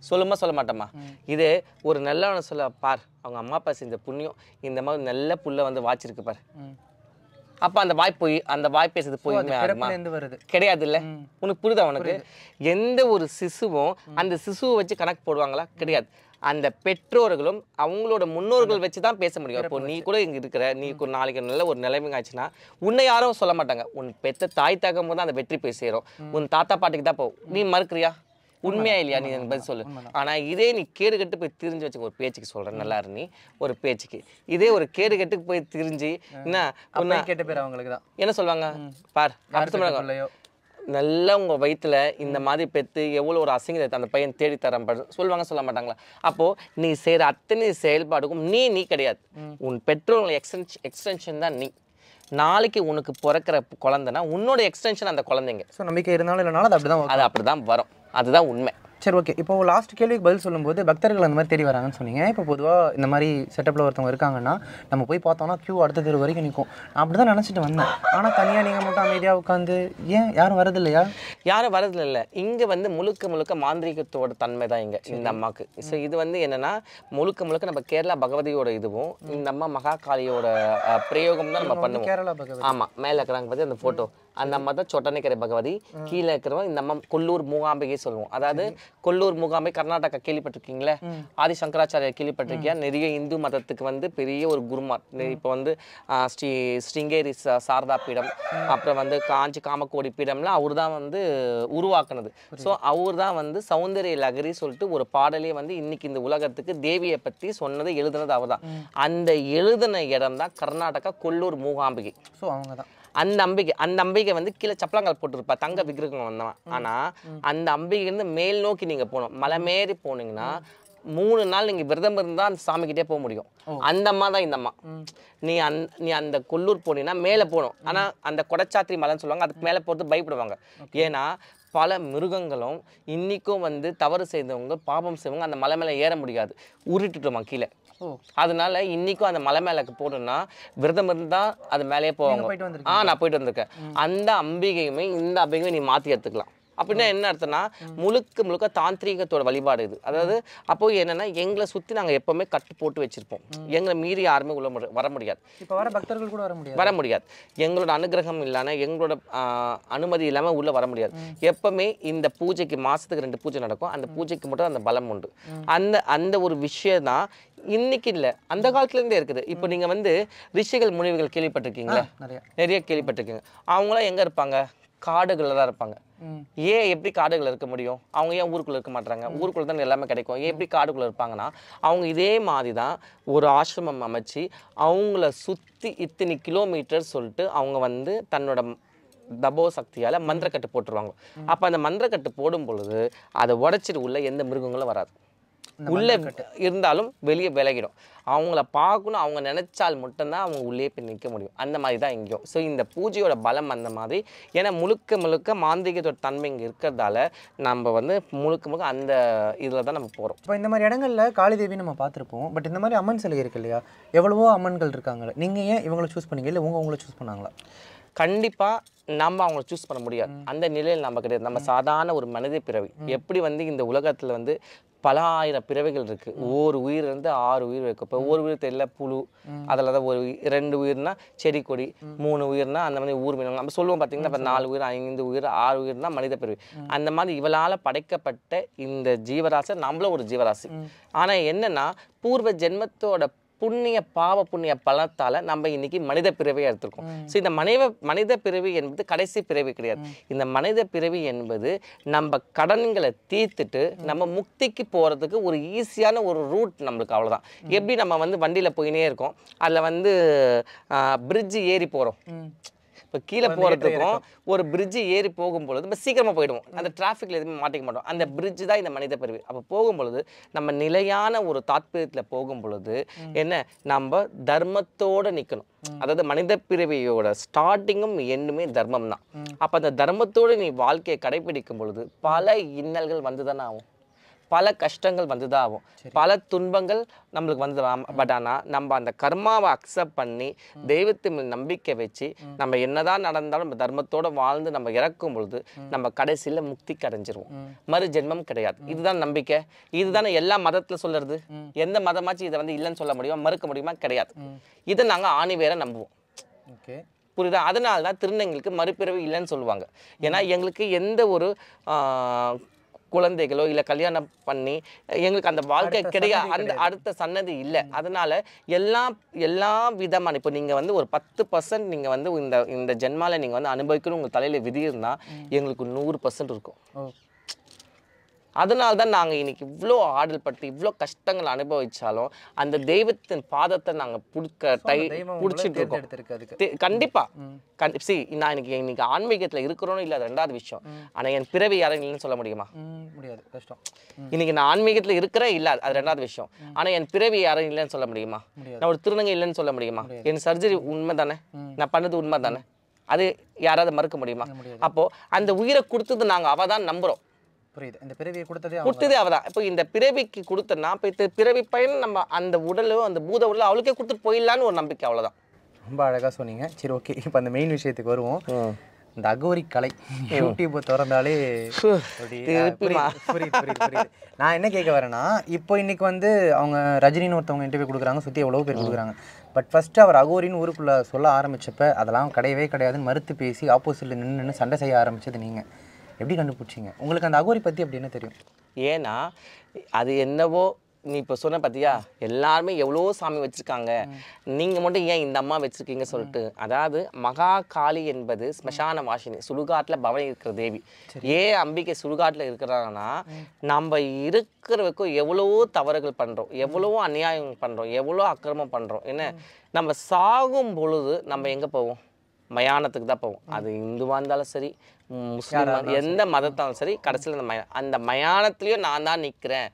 சொல்லுமா சொல்ல மாட்டோமா இது ஒரு நல்லவன சொல்ல பார் அவங்க அம்மா அப்பா செஞ்ச புண்ணியம் இந்த மாதிரி நல்ல புள்ள வந்து வாச்சிருக்கு பார் அப்போ அந்த வாய் அந்த வாய் பேசுறது போய் வருது கிடையாது இல்லை உனக்கு புரிதா உனக்கு எந்த ஒரு சிசுவும் அந்த சிசுவை வச்சு கணக்கு போடுவாங்களா கிடையாது அந்த பெற்றோர்களும் அவங்களோட முன்னோர்கள் வச்சு தான் பேச முடியும் இப்போ நீ கூட இங்கே இருக்கிற நீ ஒரு நாளைக்கு நல்ல ஒரு நிலைமை ஆச்சுன்னா உன்னை யாரும் சொல்ல மாட்டாங்க உன் பெத்த தாய் தகம் போது தான் அந்த வெற்றி போய் சேரும் உன் தாத்தா பாட்டிக்கு தான் போ நீ மறுக்கிறியா உண்மையா இல்லையா நீ எனக்கு பதில் சொல்லு ஆனால் இதே நீ கேடு கட்டு போய் தெரிஞ்சு வச்சுக்க ஒரு பேச்சுக்கு சொல்கிறேன் நல்லா நீ ஒரு பேச்சுக்கு இதே ஒரு கேடு கட்டுக்கு போய் தெரிஞ்சு என்ன கேட்ட பேர் அவங்களுக்கு தான் என்ன சொல்லுவாங்க பார் நல்லா உங்கள் வயிற்றில் இந்த மாதிரி பெற்று எவ்வளோ ஒரு அசிங்கத்தை அந்த பையன் தேடி தர சொல்லுவாங்க சொல்ல மாட்டாங்களா அப்போது நீ செய்கிற அத்தனை செயல்பாடுக்கும் நீ நீ கிடையாது உன் பெற்றோர்கள் எக்ஸ்டென்ஷ் எக்ஸ்டென்ஷன் தான் நீ நாளைக்கு உனக்கு பிறக்கிற குழந்தைனா உன்னோட எக்ஸ்டென்ஷன் அந்த குழந்தைங்க ஸோ நம்பிக்கை இருந்தாலும் இல்லைனாலும் அது அப்படி தான் அது அப்படி தான் வரும் அதுதான் உண்மை சரி ஓகே இப்போ லாஸ்ட் கேள்விக்கு பதில் சொல்லும்போது பக்தர்கள் அந்த மாதிரி தேடி வராங்கன்னு சொன்னீங்க இப்போ பொதுவாக இந்த மாதிரி செட்டப்பில் ஒருத்தவங்க இருக்காங்கன்னா நம்ம போய் பார்த்தோம்னா க்யூ அடுத்த தெரு வரைக்கும் நிற்கும் நான் அப்படி தான் நினச்சிட்டு வந்தேன் ஆனால் தனியாக நீங்கள் மட்டும் அமைதியாக உட்காந்து ஏன் யாரும் வரது இல்லையா யாரும் வரது இல்லை இங்கே வந்து முழுக்க முழுக்க மாந்திரிகத்தோட தன்மை தான் இங்கே இந்த அம்மாவுக்கு ஸோ இது வந்து என்னென்னா முழுக்க முழுக்க நம்ம கேரளா பகவதியோட இதுவும் இந்த அம்மா மகாகாளியோட பிரயோகம் தான் நம்ம பண்ணுவோம் கேரளா ஆமாம் மேலே இருக்கிறாங்க பார்த்து அந்த ஃபோட்டோ அந்த அம்மா தான் சொட்டனைக்கரை பகவதி கீழே இருக்கிறவங்க இந்த அம்மா கொல்லூர் மூகாம்பிகை சொல்லுவோம் அதாவது கொல்லூர் மூகாம்பை கர்நாடகா கேள்விப்பட்டிருக்கீங்களே ஆதி சங்கராச்சாரியார் கேள்விப்பட்டிருக்கியா நிறைய இந்து மதத்துக்கு வந்து பெரிய ஒரு குருமார் இப்போ வந்து ஸ்ரீ ஸ்ரீங்கேரி சாரதா பீடம் அப்புறம் வந்து காஞ்சி காமக்கோடி பீடம்லாம் அவர் தான் வந்து உருவாக்குனது ஸோ அவர் தான் வந்து சௌந்தரிய லகரி சொல்லிட்டு ஒரு பாடலே வந்து இன்னைக்கு இந்த உலகத்துக்கு தேவியை பற்றி சொன்னது எழுதுனது அவர் தான் அந்த எழுதின இடம் தான் கர்நாடகா கொல்லூர் மூகாம்பிகை ஸோ அவங்க தான் அந்த அம்பிகை அந்த அம்பிகை வந்து கீழே சப்பளங்கால் போட்டிருப்பா தங்க விக்கிரகம் வந்தவன் ஆனால் அந்த அம்பிகைலேருந்து மேல் நோக்கி நீங்கள் போகணும் மலை மேறி போனீங்கன்னா மூணு நாள் நீங்கள் விரதம் இருந்தால் அந்த சாமிக்கிட்டே போக முடியும் அந்த அம்மா தான் இந்த அம்மா நீ அந் நீ அந்த கொல்லூர் போனீங்கன்னா மேலே போகணும் ஆனால் அந்த கொடச்சாத்திரி மலைன்னு சொல்லுவாங்க அதுக்கு மேலே போகிறது பயப்படுவாங்க ஏன்னா பல மிருகங்களும் இன்றைக்கும் வந்து தவறு செய்தவங்க பாபம் செய்வங்க அந்த மலை மேலே ஏற முடியாது உருட்டுட்டுமா கீழே அதனால இன்னைக்கும் அந்த மலை மேலே போகணும்னா விரதம் இருந்தால் அது மேலேயே போவாங்க ஆ நான் போயிட்டு வந்திருக்கேன் அந்த அம்பிகையுமே இந்த அம்பிகையும் நீ மாற்றி எடுத்துக்கலாம் அப்படின்னா என்ன அர்த்தம்னா முழுக்க முழுக்க தாந்திரீகத்தோட வழிபாடு இது அதாவது அப்போ என்னன்னா எங்களை சுற்றி நாங்கள் எப்போவுமே கட்டு போட்டு வச்சிருப்போம் எங்களை மீறி யாருமே உள்ள வர முடியாது இப்போ வர பக்தர்கள் கூட வர முடியாது வர முடியாது எங்களோட அனுகிரகம் இல்லைன்னா எங்களோட அனுமதி இல்லாமல் உள்ளே வர முடியாது எப்பவுமே இந்த பூஜைக்கு மாதத்துக்கு ரெண்டு பூஜை நடக்கும் அந்த பூஜைக்கு மட்டும் அந்த பலம் உண்டு அந்த அந்த ஒரு விஷயம் தான் இன்னைக்கு இல்லை அந்த காலத்துல இருந்தே இருக்குது இப்போ நீங்கள் வந்து ரிஷிகள் முனிவுகள் கேள்விப்பட்டிருக்கீங்களா நிறைய கேள்விப்பட்டிருக்கீங்க அவங்களாம் எங்கே இருப்பாங்க காடுகளில் தான் இருப்பாங்க ஏன் எப்படி காடுகள் இருக்க முடியும் அவங்க ஏன் ஊருக்குள்ளே இருக்க மாட்டாங்க ஊருக்குள்ளே தான் எல்லாமே கிடைக்கும் ஏன் எப்படி காடுக்குள்ள இருப்பாங்கன்னா அவங்க இதே மாதிரி தான் ஒரு ஆசிரமம் அமைச்சு அவங்கள சுற்றி இத்தனை கிலோமீட்டர் சொல்லிட்டு அவங்க வந்து தன்னோட தபோ சக்தியால் மந்திரக்கட்டு போட்டுருவாங்க அப்போ அந்த மந்திரக்கட்டு போடும் பொழுது அதை உடைச்சிட்டு உள்ள எந்த மிருகங்களும் வராது உள்ளே இருந்தாலும் வெளியே விலகிடும் அவங்கள பார்க்கணும் அவங்க நினச்சால் மட்டும்தான் அவங்க உள்ளே போய் நிற்க முடியும் அந்த மாதிரி தான் இங்கேயும் ஸோ இந்த பூஜையோட பலம் அந்த மாதிரி ஏன்னா முழுக்க முழுக்க மாந்திரிகத்தோட தன்மை இங்கே இருக்கிறதால நம்ம வந்து முழுக்க முழுக்க அந்த இதில் தான் நம்ம போகிறோம் இப்போ இந்த மாதிரி இடங்களில் காளி தேவி நம்ம பார்த்துருப்போம் பட் இந்த மாதிரி அம்மன் சிலை இருக்கு இல்லையா எவ்வளவோ அம்மன்கள் இருக்காங்களே நீங்கள் ஏன் இவங்களை சூஸ் பண்ணீங்க இல்லை உங்கள் உங்களை சூஸ் பண்ணாங்களா கண்டிப்பாக நம்ம அவங்கள சூஸ் பண்ண முடியாது அந்த நிலையில் நம்ம கிடையாது நம்ம சாதாரண ஒரு மனித பிறவி எப்படி வந்து இந்த உலகத்தில் வந்து பல ஆயிரம் பிறவைகள் இருக்கு ஒவ்வொரு இருந்து ஆறு உயிர் வைக்கும் இப்போ ஒரு உயிர் தெரியல புழு அதில் தான் ஒரு ரெண்டு உயிர்னா செடி கொடி மூணு உயிர்னா அந்த மாதிரி ஊர் மீன் நம்ம சொல்லுவோம் பார்த்தீங்கன்னா இப்போ நாலு உயிர் ஐந்து உயிர் ஆறு உயிர்னா மனித பிறவி அந்த மாதிரி இவளால் படைக்கப்பட்ட இந்த ஜீவராசி நம்மளும் ஒரு ஜீவராசி ஆனால் என்னன்னா பூர்வ ஜென்மத்தோட புண்ணிய பாவ புண்ணிய பலத்தால் நம்ம இன்னைக்கு மனித பிறவியை எடுத்திருக்கோம் ஸோ இந்த மனித மனித பிறவி என்பது கடைசி பிறவி கிடையாது இந்த மனித பிறவி என்பது நம்ம கடன்களை தீர்த்துட்டு நம்ம முக்திக்கு போகிறதுக்கு ஒரு ஈஸியான ஒரு ரூட் நம்மளுக்கு அவ்வளோதான் எப்படி நம்ம வந்து வண்டியில் போயினே இருக்கோம் அதில் வந்து பிரிட்ஜு ஏறி போகிறோம் இப்போ கீழே போகிறதுக்கும் ஒரு பிரிட்ஜு ஏறி போகும்பொழுது நம்ம சீக்கிரமாக போயிடுவோம் அந்த டிராஃபிக்கில் எதுவுமே மாட்டிக்க மாட்டோம் அந்த பிரிட்ஜ் தான் இந்த மனித பிரிவு அப்போ போகும்பொழுது நம்ம நிலையான ஒரு தாத்பரியத்தில் போகும்பொழுது என்ன நம்ம தர்மத்தோடு நிற்கணும் அதாவது மனித பிறவியோட ஸ்டார்டிங்கும் எண்ணுமே தர்மம் தான் அப்போ அந்த தர்மத்தோடு நீ வாழ்க்கையை கடைபிடிக்கும் பொழுது பல இன்னல்கள் வந்து தானே ஆகும் பல கஷ்டங்கள் வந்து தான் ஆகும் பல துன்பங்கள் நம்மளுக்கு வந்து பட் ஆனால் நம்ம அந்த கர்மாவை அக்செப்ட் பண்ணி தெய்வத்து மேல் நம்பிக்கை வச்சு நம்ம என்னதான் நடந்தாலும் நம்ம தர்மத்தோடு வாழ்ந்து நம்ம இறக்கும் பொழுது நம்ம கடைசியில் முக்தி கடைஞ்சிருவோம் மறு ஜென்மம் கிடையாது இதுதான் நம்பிக்கை இதுதானே எல்லா மதத்தில் சொல்லுறது எந்த மதமாச்சும் இதை வந்து இல்லைன்னு சொல்ல முடியுமா மறுக்க முடியுமா கிடையாது இதை நாங்கள் ஆணிவேரை நம்புவோம் ஓகே புரியுதா அதனால தான் திருநங்களுக்கு மறுபிறவி இல்லைன்னு சொல்லுவாங்க ஏன்னா எங்களுக்கு எந்த ஒரு குழந்தைகளோ இல்லை கல்யாணம் பண்ணி எங்களுக்கு அந்த வாழ்க்கை கிடையாது அந்த அடுத்த சன்னதி இல்லை அதனால் எல்லா எல்லா விதமான இப்போ நீங்கள் வந்து ஒரு பத்து பர்சன்ட் நீங்கள் வந்து இந்த இந்த ஜென்மாவில் நீங்கள் வந்து அனுபவிக்கணும் உங்கள் தலையில் விதி இருந்தால் எங்களுக்கு நூறு பர்சன்ட் இருக்கும் அதனால தான் நாங்கள் இன்றைக்கி இவ்வளோ ஆடல் பட்டு இவ்வளோ கஷ்டங்கள் அனுபவித்தாலும் அந்த தெய்வத்தின் பாதத்தை நாங்கள் பிடிக்க டை பிடிச்சிட்டு இருக்கோம் கண்டிப்பாக கண்டி சி நான் இன்னைக்கு இன்னைக்கு ஆன்மீகத்தில் இருக்கிறோன்னு இல்லை அது ரெண்டாவது விஷயம் ஆனால் என் பிறவி யாரும் இல்லைன்னு சொல்ல முடியுமா முடியாது கஷ்டம் இன்னைக்கு நான் ஆன்மீகத்தில் இருக்கிறேன் இல்லை அது ரெண்டாவது விஷயம் ஆனால் என் பிறவி யாரும் இல்லைன்னு சொல்ல முடியுமா நான் ஒரு திருநங்கை இல்லைன்னு சொல்ல முடியுமா என் சர்ஜரி உண்மை தானே நான் பண்ணது உண்மை தானே அது யாராவது மறுக்க முடியுமா அப்போ அந்த உயிரை கொடுத்தது நாங்கள் அவ தான் நம்புறோம் புரியுது இந்த பிறவியை கொடுத்ததே கொடுத்ததே அவள் தான் இப்போ இந்த பிறவிக்கு கொடுத்தனா இப்போ பிறவி பையன் நம்ம அந்த உடலோ அந்த பூத உடலோ அவளுக்கே கொடுத்துட்டு போயிடலான்னு ஒரு நம்பிக்கை அவ்வளோதான் ரொம்ப அழகாக சொன்னீங்க சரி ஓகே இப்போ அந்த மெயின் விஷயத்துக்கு வருவோம் இந்த அகோரி கலை யூடியூப் திறந்தாலே நான் என்ன கேட்க வரேன்னா இப்போ இன்றைக்கி வந்து அவங்க ரஜினின்னு ஒருத்தவங்க இன்டர்வியூ கொடுக்குறாங்க சுற்றி எவ்வளோ பேர் கொடுக்குறாங்க பட் ஃபஸ்ட்டு அவர் அகோரின்னு ஊருக்குள்ளே சொல்ல ஆரம்பித்தப்ப அதெல்லாம் கிடையவே கிடையாதுன்னு மறுத்து பேசி ஆப்போசிட்டில் நின்று நின்று சண்டை செய்ய ஆரம்பித்தது நீங்கள் எப்படி கண்டுபிடிச்சிங்க உங்களுக்கு அந்த அகோரி பற்றி அப்படி என்ன தெரியும் ஏன்னா அது என்னவோ நீ இப்போ சொன்ன பார்த்தியா எல்லாருமே எவ்வளோ சாமி வச்சுருக்காங்க நீங்கள் மட்டும் ஏன் இந்த அம்மா வச்சுருக்கீங்க சொல்லிட்டு அதாவது மகா காளி என்பது ஸ்மசான வாசினி சுடுகாட்டில் பவனி இருக்கிற தேவி ஏன் அம்பிகை சுடுகாட்டில் இருக்கிறாங்கன்னா நம்ம இருக்கிறவருக்கும் எவ்வளவோ தவறுகள் பண்ணுறோம் எவ்வளவோ அநியாயம் பண்ணுறோம் எவ்வளோ அக்கிரமம் பண்ணுறோம் என்ன நம்ம சாகும் பொழுது நம்ம எங்கே போவோம் மயானத்துக்கு தான் போவோம் அது இந்துவாக இருந்தாலும் சரி முஸ்லீம் எந்த மதத்தாலும் சரி கடைசியில் அந்த மயானம் அந்த மயானத்துலேயும் நான் தான் நிற்கிறேன்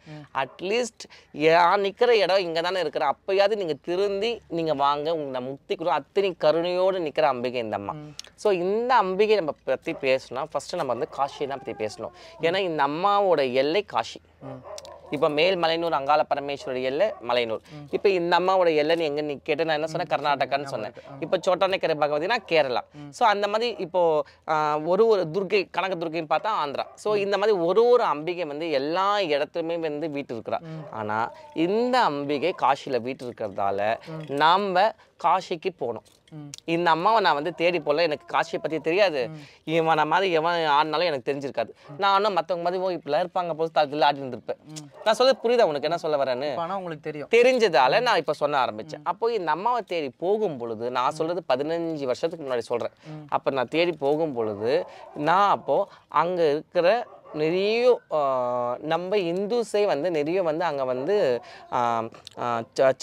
அட்லீஸ்ட் நான் நிற்கிற இடம் இங்கே தானே இருக்கிறேன் அப்போயாவது நீங்கள் திருந்தி நீங்கள் வாங்க உங்களை முக்தி கொடுக்கும் அத்தனை கருணையோடு நிற்கிற அம்பிகை இந்த அம்மா ஸோ இந்த அம்பிகை நம்ம பற்றி பேசணும் ஃபஸ்ட்டு நம்ம வந்து காஷியை தான் பற்றி பேசணும் ஏன்னா இந்த அம்மாவோட எல்லை காஷி இப்போ மேல் மலையனூர் அங்கால பரமேஸ்வரர் எல்லை மலையனூர் இப்போ இந்த அம்மாவோட எல்லை எங்க நீ கேட்டு நான் என்ன சொன்னேன் கர்நாடகான்னு சொன்னேன் இப்போ சோட்டானேக்கரை பகவதினா கேரளா ஸோ அந்த மாதிரி இப்போ ஒரு ஒரு துர்கை கனக துர்கைன்னு பார்த்தா ஆந்திரா ஸோ இந்த மாதிரி ஒரு ஒரு அம்பிகை வந்து எல்லா இடத்துலையுமே வந்து வீட்டு இருக்கிறா ஆனால் இந்த அம்பிகை காஷியில் வீட்டு இருக்கிறதால நாம் காசிக்கு போனோம் இந்த அம்மாவை நான் வந்து தேடி போல எனக்கு காசியை பற்றி தெரியாது இவனை மாதிரி எவன் ஆடினாலும் எனக்கு தெரிஞ்சிருக்காது நான் ஆனா மற்றவங்க மாதிரி ஓ இப்பெல்லாம் இருப்பாங்க போது தளத்தில் ஆடி இருந்திருப்பேன் நான் சொல்ல புரியுதா உனக்கு என்ன சொல்ல வரேன்னு உங்களுக்கு தெரியும் தெரிஞ்சதால நான் இப்போ சொல்ல ஆரம்பிச்சேன் அப்போ இந்த அம்மாவை தேடி போகும் பொழுது நான் சொல்றது பதினஞ்சு வருஷத்துக்கு முன்னாடி சொல்றேன் அப்போ நான் தேடி போகும் பொழுது நான் அப்போ அங்கே இருக்கிற நிறைய நம்ம இந்துஸே வந்து நிறைய வந்து அங்கே வந்து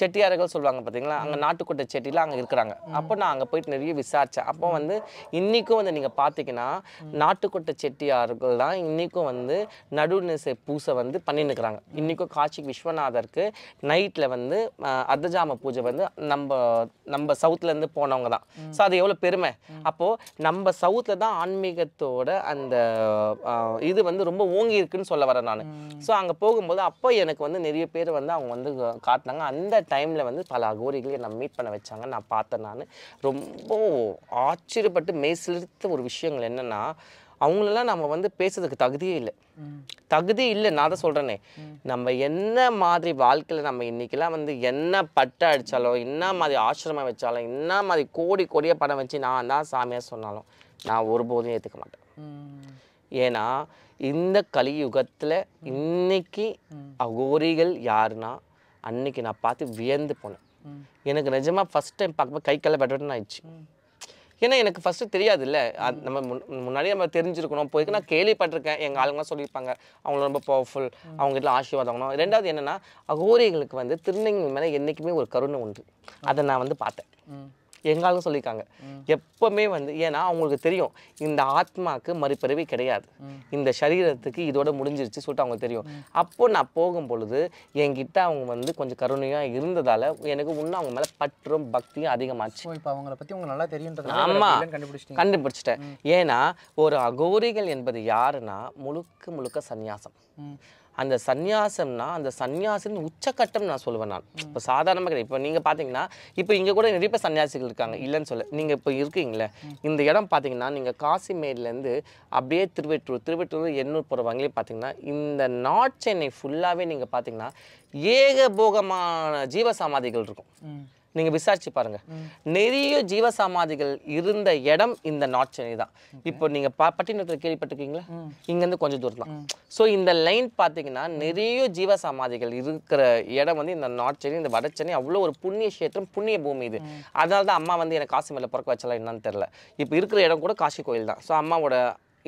செட்டியார்கள் சொல்லுவாங்க பார்த்தீங்களா அங்கே நாட்டுக்கோட்டை செட்டியில் அங்கே இருக்கிறாங்க அப்போ நான் அங்கே போயிட்டு நிறைய விசாரித்தேன் அப்போ வந்து இன்றைக்கும் வந்து நீங்கள் பார்த்தீங்கன்னா நாட்டுக்கோட்டை செட்டியார்கள் தான் இன்றைக்கும் வந்து நடுநிசை பூசை வந்து பண்ணின்னுக்கிறாங்க இன்றைக்கும் காட்சி விஸ்வநாதருக்கு நைட்டில் வந்து அர்த்தஜாம பூஜை வந்து நம்ம நம்ம சவுத்துலேருந்து போனவங்க தான் ஸோ அது எவ்வளோ பெருமை அப்போது நம்ம சவுத்தில் தான் ஆன்மீகத்தோட அந்த இது வந்து வந்து ரொம்ப ஓங்கி இருக்குன்னு சொல்ல வரேன் நான் ஸோ அங்கே போகும்போது அப்போ எனக்கு வந்து நிறைய பேர் வந்து அவங்க வந்து காட்டினாங்க அந்த டைமில் வந்து பல அகோரிகளை நான் மீட் பண்ண வச்சாங்க நான் பார்த்தேன் நான் ரொம்ப ஆச்சரியப்பட்டு மேசிலிருத்த ஒரு விஷயங்கள் என்னென்னா அவங்களெல்லாம் நம்ம வந்து பேசுறதுக்கு தகுதியே இல்லை தகுதி இல்லை நான் தான் சொல்கிறேனே நம்ம என்ன மாதிரி வாழ்க்கையில் நம்ம இன்றைக்கெல்லாம் வந்து என்ன பட்டை அடித்தாலும் என்ன மாதிரி ஆசிரமம் வச்சாலும் என்ன மாதிரி கோடி கோடியாக பணம் வச்சு நான் தான் சாமியாக சொன்னாலும் நான் ஒருபோதும் ஏற்றுக்க மாட்டேன் ஏன்னா இந்த கலியுகத்தில் இன்னைக்கு அகோரிகள் யாருன்னா அன்னைக்கு நான் பார்த்து வியந்து போனேன் எனக்கு நிஜமாக ஃபஸ்ட் டைம் பார்க்கும்போது கை கல்ல பட்டன் ஆயிடுச்சு ஏன்னா எனக்கு ஃபஸ்ட்டு தெரியாது இல்லை நம்ம முன்னாடி நம்ம தெரிஞ்சிருக்கணும் போய்க்கு நான் கேள்விப்பட்டிருக்கேன் எங்கள் ஆளுங்களாம் சொல்லியிருப்பாங்க அவங்கள ரொம்ப பவர்ஃபுல் அவங்ககிட்ட ஆசீர்வாதம் ரெண்டாவது என்னென்னா அகோரிகளுக்கு வந்து திருநங்கை மேலே என்றைக்குமே ஒரு கருணை உண்டு அதை நான் வந்து பார்த்தேன் எங்காலும் சொல்லியிருக்காங்க எப்பவுமே வந்து ஏன்னா அவங்களுக்கு தெரியும் இந்த ஆத்மாக்கு மறுபிறவி கிடையாது இந்த சரீரத்துக்கு இதோட முடிஞ்சிருச்சு சொல்லிட்டு அவங்களுக்கு தெரியும் அப்போ நான் போகும் பொழுது என்கிட்ட அவங்க வந்து கொஞ்சம் கருணையாக இருந்ததால் எனக்கு இன்னும் அவங்க மேலே பற்றும் பக்தியும் அதிகமாச்சு இப்போ அவங்கள பற்றி அவங்க நல்லா தெரியும் கண்டுபிடிச்சிட்டேன் ஏன்னா ஒரு அகோரிகள் என்பது யாருன்னா முழுக்க முழுக்க சந்நியாசம் அந்த சந்யாசம்னா அந்த சந்நியாசின் உச்சக்கட்டம் நான் சொல்லுவேன் நான் இப்போ சாதாரணமாக கிடையாது இப்போ நீங்கள் பார்த்தீங்கன்னா இப்போ இங்கே கூட நிறைய சன்னியாசிகள் இருக்காங்க இல்லைன்னு சொல்ல நீங்கள் இப்போ இருக்கீங்களே இந்த இடம் பார்த்தீங்கன்னா நீங்கள் காசிமேட்லேருந்து அப்படியே திருவெற்றூர் திருவெற்றூர் எண்ணூர் போகிற வங்கிலே பார்த்தீங்கன்னா இந்த நாட்சென்னை சென்னை ஃபுல்லாகவே நீங்கள் பார்த்தீங்கன்னா ஏகபோகமான ஜீவ சமாதிகள் இருக்கும் நீங்கள் விசாரித்து பாருங்கள் நிறைய ஜீவசமாதிகள் இருந்த இடம் இந்த நார்த் சென்னை தான் இப்போ நீங்கள் பா பட்டினத்தில் கேள்விப்பட்டிருக்கீங்களா இங்கேருந்து கொஞ்சம் தூரம் தான் ஸோ இந்த லைன் பார்த்தீங்கன்னா நிறைய ஜீவசமாதிகள் இருக்கிற இடம் வந்து இந்த நார்த் சென்னை இந்த வட சென்னை அவ்வளோ ஒரு புண்ணிய கஷேத்திரம் புண்ணிய பூமி இது அதனால தான் அம்மா வந்து எனக்கு காசி மேலே பிறக்க வச்சலாம் என்னன்னு தெரில இப்போ இருக்கிற இடம் கூட காசி கோயில் தான் ஸோ அம்மாவோட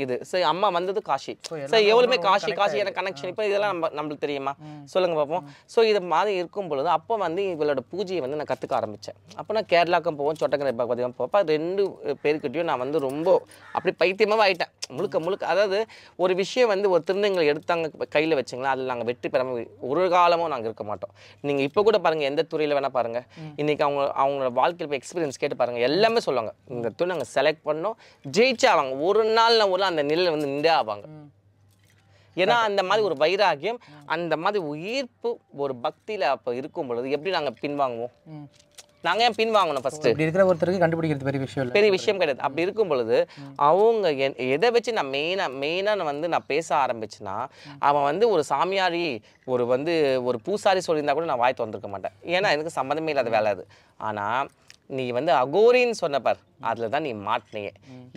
இது சரி அம்மா வந்தது காஷி சரி எவ்வளவுமே காஷி காஷி என கனெக்ஷன் இப்போ இதெல்லாம் நம்ம நம்மளுக்கு தெரியுமா சொல்லுங்க பார்ப்போம் ஸோ இது மாதிரி இருக்கும் பொழுது அப்போ வந்து இவளோட பூஜையை வந்து நான் கற்றுக்க ஆரம்பித்தேன் அப்போ நான் கேரளாக்கும் போவோம் சொட்டக்கரை பகவதியும் போப்பா ரெண்டு பேருக்கிட்டையும் நான் வந்து ரொம்ப அப்படி பைத்தியமாக ஆயிட்டேன் முழுக்க முழுக்க அதாவது ஒரு விஷயம் வந்து ஒரு திருநங்களை எடுத்தாங்க கையில் வச்சிங்களா அதில் நாங்கள் வெற்றி பெறாம ஒரு காலமும் நாங்கள் இருக்க மாட்டோம் நீங்கள் இப்போ கூட பாருங்கள் எந்த துறையில் வேணால் பாருங்கள் இன்றைக்கி அவங்க அவங்களோட வாழ்க்கையில் எக்ஸ்பீரியன்ஸ் கேட்டு பாருங்கள் எல்லாமே சொல்லுவாங்க இந்த துறை நாங்கள் செலக்ட் பண்ணோம் ஜெயிச்சா அவங்க ஒரு நாள் நான் ஒரு அந்த நிலையில் வந்து நின்றே ஆவாங்க ஏன்னா அந்த மாதிரி ஒரு வைராகியம் அந்த மாதிரி உயிர்ப்பு ஒரு பக்தியில் அப்போ இருக்கும் பொழுது எப்படி நாங்கள் பின்வாங்குவோம் நாங்கள் ஏன் பின்வாங்கணும் ஃபஸ்ட்டு இப்படி இருக்கிற ஒருத்தருக்கு கண்டுபிடிக்கிறது பெரிய விஷயம் பெரிய விஷயம் கிடையாது அப்படி இருக்கும் பொழுது அவங்க எதை வச்சு நான் மெயினாக மெயினாக வந்து நான் பேச ஆரம்பிச்சுன்னா அவன் வந்து ஒரு சாமியாரி ஒரு வந்து ஒரு பூசாரி சொல்லியிருந்தா கூட நான் வாய் திறந்துருக்க மாட்டேன் ஏன்னா எனக்கு சம்மந்தமே இல்லாத வேலை அது ஆனால் நீ வந்து அகோரின்னு சொன்னப்பார் அதில் தான் நீ மாட்டினீங்க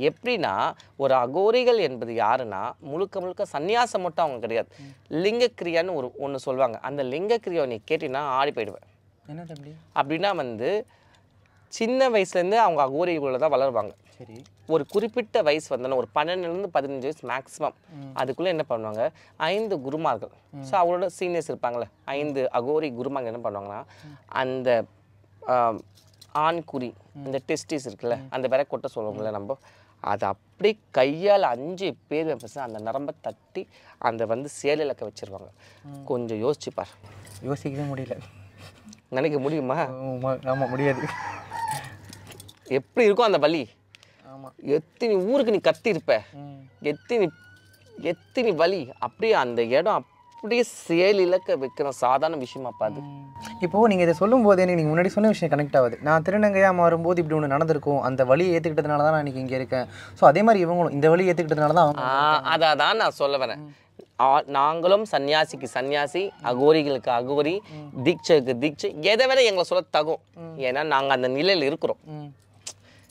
எப்படின்னா ஒரு அகோரிகள் என்பது யாருன்னா முழுக்க முழுக்க சன்னியாசம் மட்டும் அவங்க கிடையாது லிங்கக்கிரியான்னு ஒரு ஒன்று சொல்லுவாங்க அந்த லிங்கக்கிரியை நீ கேட்டினா ஆடி போயிடுவேன் அப்படின்னா வந்து சின்ன வயசுலேருந்து அவங்க அகோரிகளில் தான் வளருவாங்க சரி ஒரு குறிப்பிட்ட வயசு வந்தோன்னா ஒரு பன்னெண்டுலேருந்து பதினஞ்சு வயசு மேக்ஸிமம் அதுக்குள்ளே என்ன பண்ணுவாங்க ஐந்து குருமார்கள் ஸோ அவங்களோட சீனியர்ஸ் இருப்பாங்களே ஐந்து அகோரி குருமார்கள் என்ன பண்ணுவாங்கன்னா அந்த ஆண்குறி இந்த டெஸ்டிஸ் இருக்குல்ல அந்த வேற கொட்டை சொல்லுவோம்ல நம்ம அதை அப்படி கையால் அஞ்சு பேர் பசங்க அந்த நரம்பை தட்டி அந்த வந்து சேலிலக்க வச்சுருவாங்க கொஞ்சம் யோசிச்சுப்பார் யோசிக்கவே முடியல நினைக்க முடியுமா ஆமாம் முடியாது எப்படி இருக்கும் அந்த வலி எத்தனை ஊருக்கு நீ இருப்ப எத்தனை எத்தனை வலி அப்படியே அந்த இடம் அப்படியே செயல் இலக்க வைக்கிற சாதாரண விஷயமா பாது இப்போது நீங்கள் இதை சொல்லும் போது எனக்கு நீங்கள் முன்னாடி சொன்ன விஷயம் கனெக்ட் ஆகுது நான் திருநங்கையாக மாறும்போது இப்படி ஒன்று நடந்திருக்கும் அந்த வழியை ஏற்றுக்கிட்டதுனால தான் நான் இன்றைக்கி இங்கே இருக்கேன் ஸோ அதே மாதிரி இவங்களும் இந்த வழியை ஏற்றுக்கிட்டதுனால தான் அதை தான் நான் சொல்ல வரேன் நாங்களும் சன்னியாசிக்கு சன்னியாசி அகோரிகளுக்கு அகோரி தீட்சைக்கு தீட்சை எதை விட எங்களை சொல்ல தகும் ஏன்னா நாங்கள் அந்த நிலையில் இருக்கிறோம்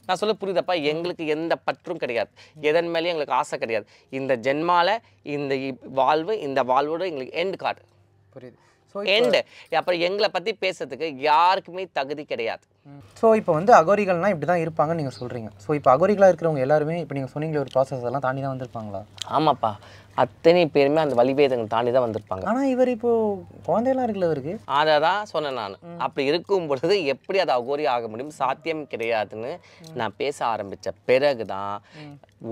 நான் சொல்ல புரியுதப்பா எங்களுக்கு எந்த பற்றும் கிடையாது எதன் மேலேயும் எங்களுக்கு ஆசை கிடையாது இந்த ஜென்மால இந்த வாழ்வு இந்த வாழ்வோட எங்களுக்கு எண்டு கார்டு புரியுது எண்டு அப்புறம் எங்களை பற்றி பேசுறதுக்கு யாருக்குமே தகுதி கிடையாது ஸோ இப்போ வந்து அகோரிகள்லாம் இப்படி தான் இருப்பாங்கன்னு நீங்கள் சொல்கிறீங்க ஸோ இப்போ அகோரிகளாக இருக்கிறவங்க எல்லாருமே இப்போ நீங்கள் சொன்னீங்களே ஒரு ப்ராசஸ் எல்லாம் தாண்டி தான் வந்திருப்பாங்களா ஆமாப்பா அத்தனை பேருமே அந்த வழிவேதங்கள் தாண்டி தான் வந்திருப்பாங்க ஆனால் இவர் இப்போ குழந்தையெல்லாம் இருக்குல்ல இவருக்கு அதை தான் சொன்னேன் நான் அப்படி இருக்கும் பொழுது எப்படி அது அகோரி ஆக முடியும் சாத்தியம் கிடையாதுன்னு நான் பேச ஆரம்பித்த பிறகு தான்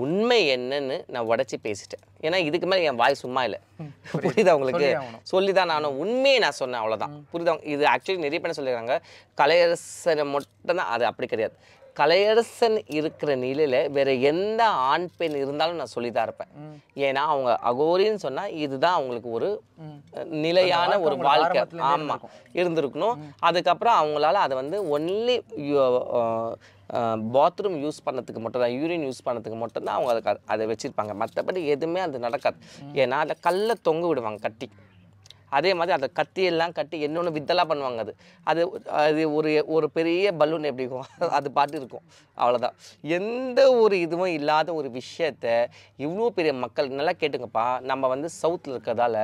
உண்மை என்னன்னு நான் உடச்சி பேசிட்டேன் ஏன்னா இதுக்கு மேலே என் வாய் சும்மா இல்லை புரியுதா உங்களுக்கு சொல்லி தான் நானும் உண்மையை நான் சொன்னேன் அவ்வளோதான் புரியுதா இது ஆக்சுவலி நிறைய பேர் சொல்லிடுறாங்க கலையரசரை மட்டும் தான் அது அப்படி கிடையாது கலையரசன் இருக்கிற நிலையில் வேறு எந்த ஆண் பெண் இருந்தாலும் நான் சொல்லிதான் இருப்பேன் ஏன்னா அவங்க அகோரின்னு சொன்னால் இதுதான் அவங்களுக்கு ஒரு நிலையான ஒரு வாழ்க்கை ஆமாம் இருந்திருக்கணும் அதுக்கப்புறம் அவங்களால அதை வந்து ஒன்லி பாத்ரூம் யூஸ் பண்ணதுக்கு மட்டும் தான் யூரின் யூஸ் பண்ணதுக்கு மட்டும்தான் அவங்க அதை அதை வச்சிருப்பாங்க மற்றபடி எதுவுமே அது நடக்காது ஏன்னா அதை கல்ல தொங்க விடுவாங்க கட்டி அதே மாதிரி அதை கத்தியெல்லாம் கட்டி என்னென்னு வித்தெல்லாம் பண்ணுவாங்க அது அது அது ஒரு ஒரு பெரிய பலூன் எப்படி இருக்கும் அது பாட்டு இருக்கும் அவ்வளோதான் எந்த ஒரு இதுவும் இல்லாத ஒரு விஷயத்த இவ்வளோ பெரிய மக்கள் நல்லா கேட்டுங்கப்பா நம்ம வந்து சவுத்தில் இருக்கிறதால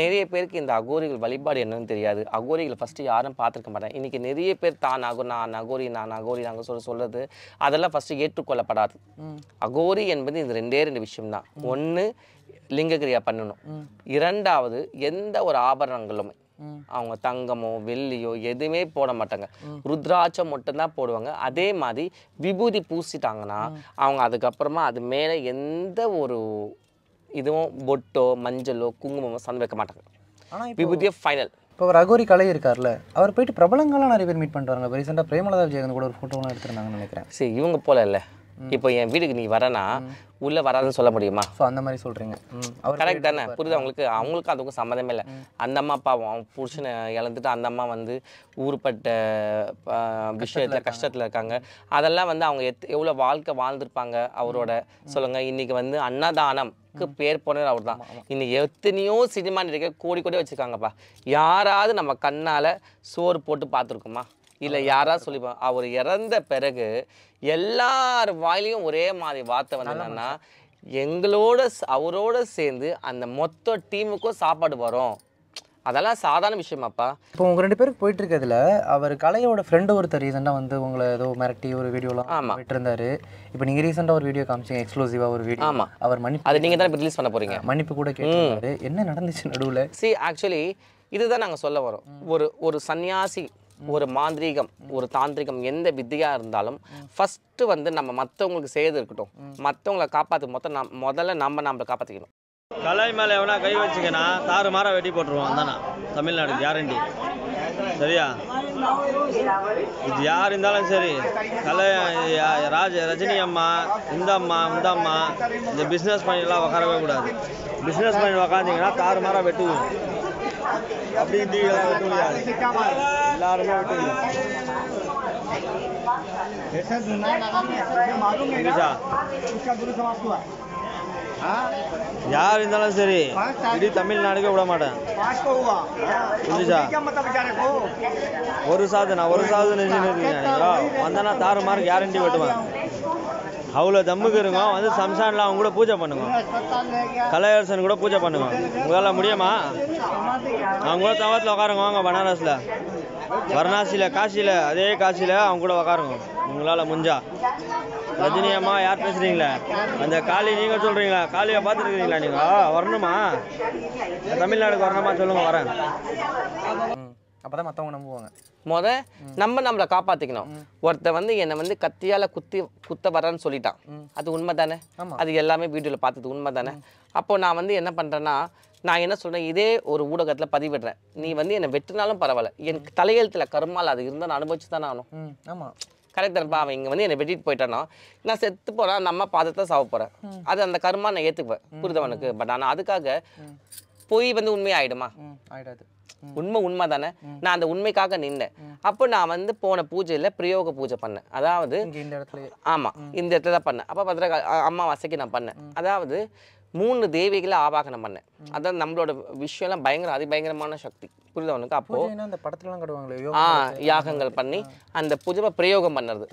நிறைய பேருக்கு இந்த அகோரிகள் வழிபாடு என்னன்னு தெரியாது அகோரிகளை ஃபஸ்ட்டு யாரும் பார்த்துருக்க மாட்டேன் இன்றைக்கி நிறைய பேர் தான் அகோ நான் அகோரி நான் அகோரி நாங்கள் சொல்ல சொல்கிறது அதெல்லாம் ஃபஸ்ட்டு ஏற்றுக்கொள்ளப்படாது அகோரி என்பது இந்த ரெண்டே ரெண்டு விஷயம்தான் ஒன்று லிங்ககிரியா பண்ணணும் இரண்டாவது எந்த ஒரு ஆபரணங்களுமே அவங்க தங்கமோ வெள்ளியோ எதுவுமே போட மாட்டாங்க ருத்ராட்சம் மட்டும்தான் போடுவாங்க அதே மாதிரி விபூதி பூசிட்டாங்கன்னா அவங்க அதுக்கப்புறமா அது மேலே எந்த ஒரு இதுவும் பொட்டோ மஞ்சளோ குங்குமமோ சந்த வைக்க மாட்டாங்க ஆனால் விபூதியே ஃபைனல் இப்போ ரகோரி கலை இருக்கார்ல அவர் போயிட்டு பிரபலங்களாக நிறைய பேர் மீட் பண்ணுறாங்க வராங்க ரீசெண்டாக பிரேமலதா விஜயகாந்த் கூட ஒரு ஃபோட்டோலாம் எடுத்துருந்தாங்கன்னு நினைக்கிறேன் சரி இவங்க போல இல்லை இப்போ என் வீட்டுக்கு நீ வரனா உள்ள வராதுன்னு சொல்ல முடியுமா ஸோ அந்த மாதிரி சொல்றீங்க அவர் கரெக்ட் தானே புரியுது அவங்களுக்கு அவங்களுக்கும் அதுக்கும் சம்மந்தமே இல்லை அந்த அம்மா பாவம் அவங்க புருஷனை இழந்துட்டு அந்த அம்மா வந்து ஊருப்பட்ட விஷயத்தில் கஷ்டத்தில் இருக்காங்க அதெல்லாம் வந்து அவங்க எத் எவ்வளோ வாழ்க்கை வாழ்ந்திருப்பாங்க அவரோட சொல்லுங்க இன்னைக்கு வந்து அன்னதானம் பேர் போனவர் அவர் தான் இன்னைக்கு எத்தனையோ சினிமா நடிகை கோடி கோடி வச்சுருக்காங்கப்பா யாராவது நம்ம கண்ணால் சோறு போட்டு பார்த்துருக்குமா இல்லை யாராவது சொல்லிப்பா அவர் இறந்த பிறகு எல்லார் வாயிலையும் ஒரே மாதிரி வார்த்தை வந்து என்னன்னா எங்களோட அவரோட சேர்ந்து அந்த மொத்த டீமுக்கும் சாப்பாடு வரும் அதெல்லாம் சாதாரண விஷயமாப்பா இப்போ உங்கள் ரெண்டு பேருக்கு போயிட்டு இருக்கிறதுல அவர் கலையோட ஃப்ரெண்டு ஒருத்தர் ரீசெண்டாக வந்து உங்களை ஏதோ மிரட்டி ஒரு வீடியோலாம் ஆமாம் இருந்தாரு இப்போ நீங்கள் ரீசெண்டாக ஒரு வீடியோ காமிச்சிங்க எக்ஸ்க்ளூசிவாக ஒரு வீடியோ ஆமாம் அவர் மன்னிப்பு அது நீங்கள் தான் ரிலீஸ் பண்ண போகிறீங்க மன்னிப்பு கூட கேட்டாரு என்ன நடந்துச்சு நடுவில் சி ஆக்சுவலி இதுதான் நாங்கள் சொல்ல வரோம் ஒரு ஒரு சன்னியாசி ஒரு மாந்திரீகம் ஒரு தாந்திரிகம் எந்த வித்தியாக இருந்தாலும் ஃபஸ்ட்டு வந்து நம்ம மற்றவங்களுக்கு செய்யறது இருக்கட்டும் மற்றவங்களை காப்பாற்ற மொத்தம் நம் முதல்ல நம்ம நம்மளை காப்பாற்றிக்கணும் கலாய் மேலே எவனா கை வச்சுக்கன்னா தாறு மாற வெட்டி போட்டுருவோம் தானே தமிழ்நாடு கேரண்டி சரியா இது யார் இருந்தாலும் சரி கலை ராஜ ரஜினி அம்மா இந்த அம்மா இந்த அம்மா இந்த பிஸ்னஸ் பண்ணிலாம் உக்காரவே கூடாது பிஸ்னஸ் பண்ணி உக்காந்திங்கன்னா தாறு மாற வெட்டுவோம் அப்படி எல்லாருமே யார் இருந்தாலும் சரி இடி தமிழ்நாடுக்கே விட மாட்டேன் புரிஞ்சுச்சா ஒரு சாது நான் ஒரு சாது நினைச்சுன்னு இருக்கேன் வந்தனா தாறு மாதிரி கேரண்டி வெட்டுவேன் அவ்வளோ தம்முக்கு இருங்க வந்து சம்சாரில் அவங்க கூட பூஜை பண்ணுங்க கலையரசன் கூட பூஜை பண்ணுங்க உங்களால் முடியுமா அவங்க கூட தவத்தில் உட்காருங்க வாங்க பனாரஸில் வரணாசியில் காசியில் அதே காசியில் அவங்க கூட உக்காருங்க உங்களால் முஞ்சா ரஜினி அம்மா யார் பேசுகிறீங்களே அந்த காளி நீங்கள் சொல்கிறீங்களா காளியை பார்த்துருக்கீங்களா நீங்கள் வரணுமா தமிழ்நாடுக்கு வரணுமா சொல்லுங்கள் வரேன் அப்போ தான் மற்றவங்க நம்புவாங்க முத நம்ம நம்மளை காப்பாற்றிக்கணும் ஒருத்த வந்து என்னை வந்து கத்தியால் குத்தி குத்த வரேன்னு சொல்லிட்டான் அது உண்மை தானே அது எல்லாமே வீடியோவில் பார்த்தது உண்மை தானே அப்போது நான் வந்து என்ன பண்ணுறேன்னா நான் என்ன சொல்கிறேன் இதே ஒரு ஊடகத்தில் பதிவிடுறேன் நீ வந்து என்னை வெட்டினாலும் பரவாயில்ல என் தலையெழுத்தில் கருமால் அது இருந்தால் நான் அனுபவிச்சு தானே ஆகணும் ஆமாம் கரெக்டாக அவன் இங்கே வந்து என்னை வெட்டிட்டு போயிட்டானா நான் செத்து போகிறேன் அந்த அம்மா பாதத்தை சாவ போகிறேன் அது அந்த கருமா நான் ஏற்றுக்குவேன் புரிதவனுக்கு பட் ஆனால் அதுக்காக பொய் வந்து உண்மையாயிடுமா ஆயிடாது உண்மை உண்மை தானே நான் அந்த உண்மைக்காக நின்றேன் அப்போ நான் வந்து போன பூஜையில் பிரயோக பூஜை பண்ணேன் அதாவது இந்த இடத்துல ஆமாம் இந்த இடத்துல தான் பண்ணேன் அப்போ பத்திர வசைக்கு நான் பண்ணேன் அதாவது மூணு தேவிகளை ஆவாகனம் பண்ணேன் அதான் நம்மளோட விஷயம்லாம் பயங்கர அதிபயங்கரமான சக்தி புரியுது அவனுக்கு அப்போ அந்த படத்துலலாம் கட்டுவாங்களே யாகங்கள் பண்ணி அந்த பூஜை பிரயோகம் பண்ணுறது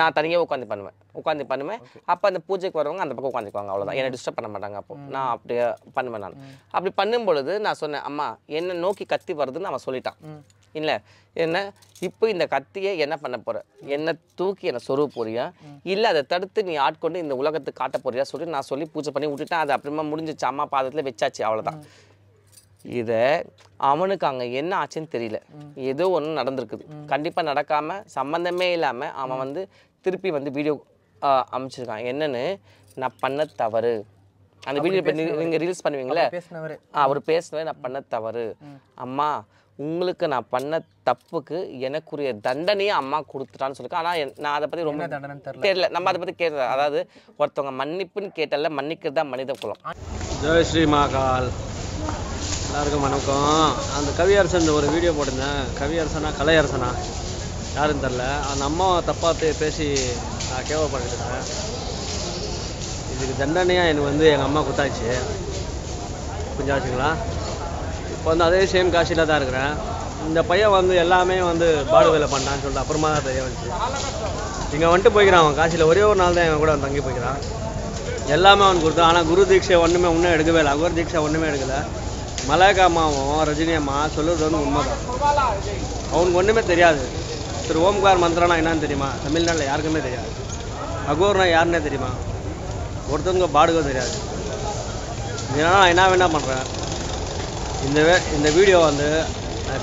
நான் தனியாக உட்காந்து பண்ணுவேன் உட்காந்து பண்ணுவேன் அப்போ அந்த பூஜைக்கு வரவங்க அந்த பக்கம் உட்காந்துக்குவாங்க அவ்வளோதான் என்னை டிஸ்டர்ப் பண்ண மாட்டாங்க அப்போ நான் அப்படியே பண்ணுவேன் நான் அப்படி பண்ணும் பொழுது நான் சொன்னேன் அம்மா என்ன நோக்கி கத்தி வருதுன்னு அவன் சொல்லிட்டான் இல்லை என்ன இப்போ இந்த கத்தியை என்ன பண்ண போகிற என்ன தூக்கி என்னை சொருக போறியா இல்லை அதை தடுத்து நீ ஆட்கொண்டு இந்த உலகத்துக்கு காட்ட போறியா சொல்லி நான் சொல்லி பூஜை பண்ணி விட்டுட்டேன் அது அப்புறமா முடிஞ்சிச்சு அம்மா பாதத்தில் வச்சாச்சு அவ்வளோதான் இதை அவனுக்கு அங்கே என்ன ஆச்சுன்னு தெரியல ஏதோ ஒன்று நடந்திருக்குது கண்டிப்பாக நடக்காமல் சம்மந்தமே இல்லாமல் அவன் வந்து திருப்பி வந்து வீடியோ அமைச்சிருக்கான் என்னன்னு நான் பண்ண தவறு அந்த வீடியோ இப்போ நீங்கள் ரீல்ஸ் பண்ணுவீங்களே அவர் பேசினவர் நான் பண்ண தவறு அம்மா உங்களுக்கு நான் பண்ண தப்புக்கு எனக்குரிய தண்டனையை அம்மா கொடுத்துட்டான்னு சொல்லியிருக்கேன் ஆனால் நான் அதை பற்றி ரொம்ப தெரியல நம்ம அதை பற்றி கேட்கல அதாவது ஒருத்தவங்க மன்னிப்புன்னு கேட்டல மன்னிக்கிறது தான் மனித குலம் ஜெய் ஸ்ரீ மகால் எல்லாருக்கும் வணக்கம் அந்த கவியரசன் ஒரு வீடியோ போட்டிருந்தேன் கவியரசனா கலையரசனா யாருன்னு தெரில அந்த அம்மாவை தப்பாக பேசி நான் கேவப்படுறேன் இதுக்கு தண்டனையாக எனக்கு வந்து எங்கள் அம்மா கொடுத்தாச்சு கொஞ்சம் ஆச்சுங்களா இப்போ வந்து அதே சேம் காசியில் தான் இருக்கிறேன் இந்த பையன் வந்து எல்லாமே வந்து பாடு வேலை பண்ணான்னு சொல்லிட்டு அப்புறமா தான் தெரிய வந்துச்சு இங்கே வந்துட்டு போய்க்கிறான் அவன் காசியில் ஒரே ஒரு நாள் தான் இவன் கூட அவன் தங்கி போய்க்கிறான் எல்லாமே அவன் கொடுத்தான் ஆனால் குரு தீட்சை ஒன்றுமே ஒன்றும் எடுக்கவே இல்லை அகர் தீட்சை ஒன்றுமே எடுக்கலை மலாய்க்கா அம்மாவும் ரஜினி அம்மா சொல்லுறது வந்து உண்மைதான் அவனுக்கு ஒன்றுமே தெரியாது திரு ஓம்கார் மந்திரனா என்னன்னு தெரியுமா தமிழ்நாட்டில் யாருக்குமே தெரியாது அகோர்னா யாருன்னே தெரியுமா ஒருத்தவங்க பாடுகோ தெரியாது இதனால் நான் என்ன வேணா பண்ணுறேன் இந்த இந்த வீடியோ வந்து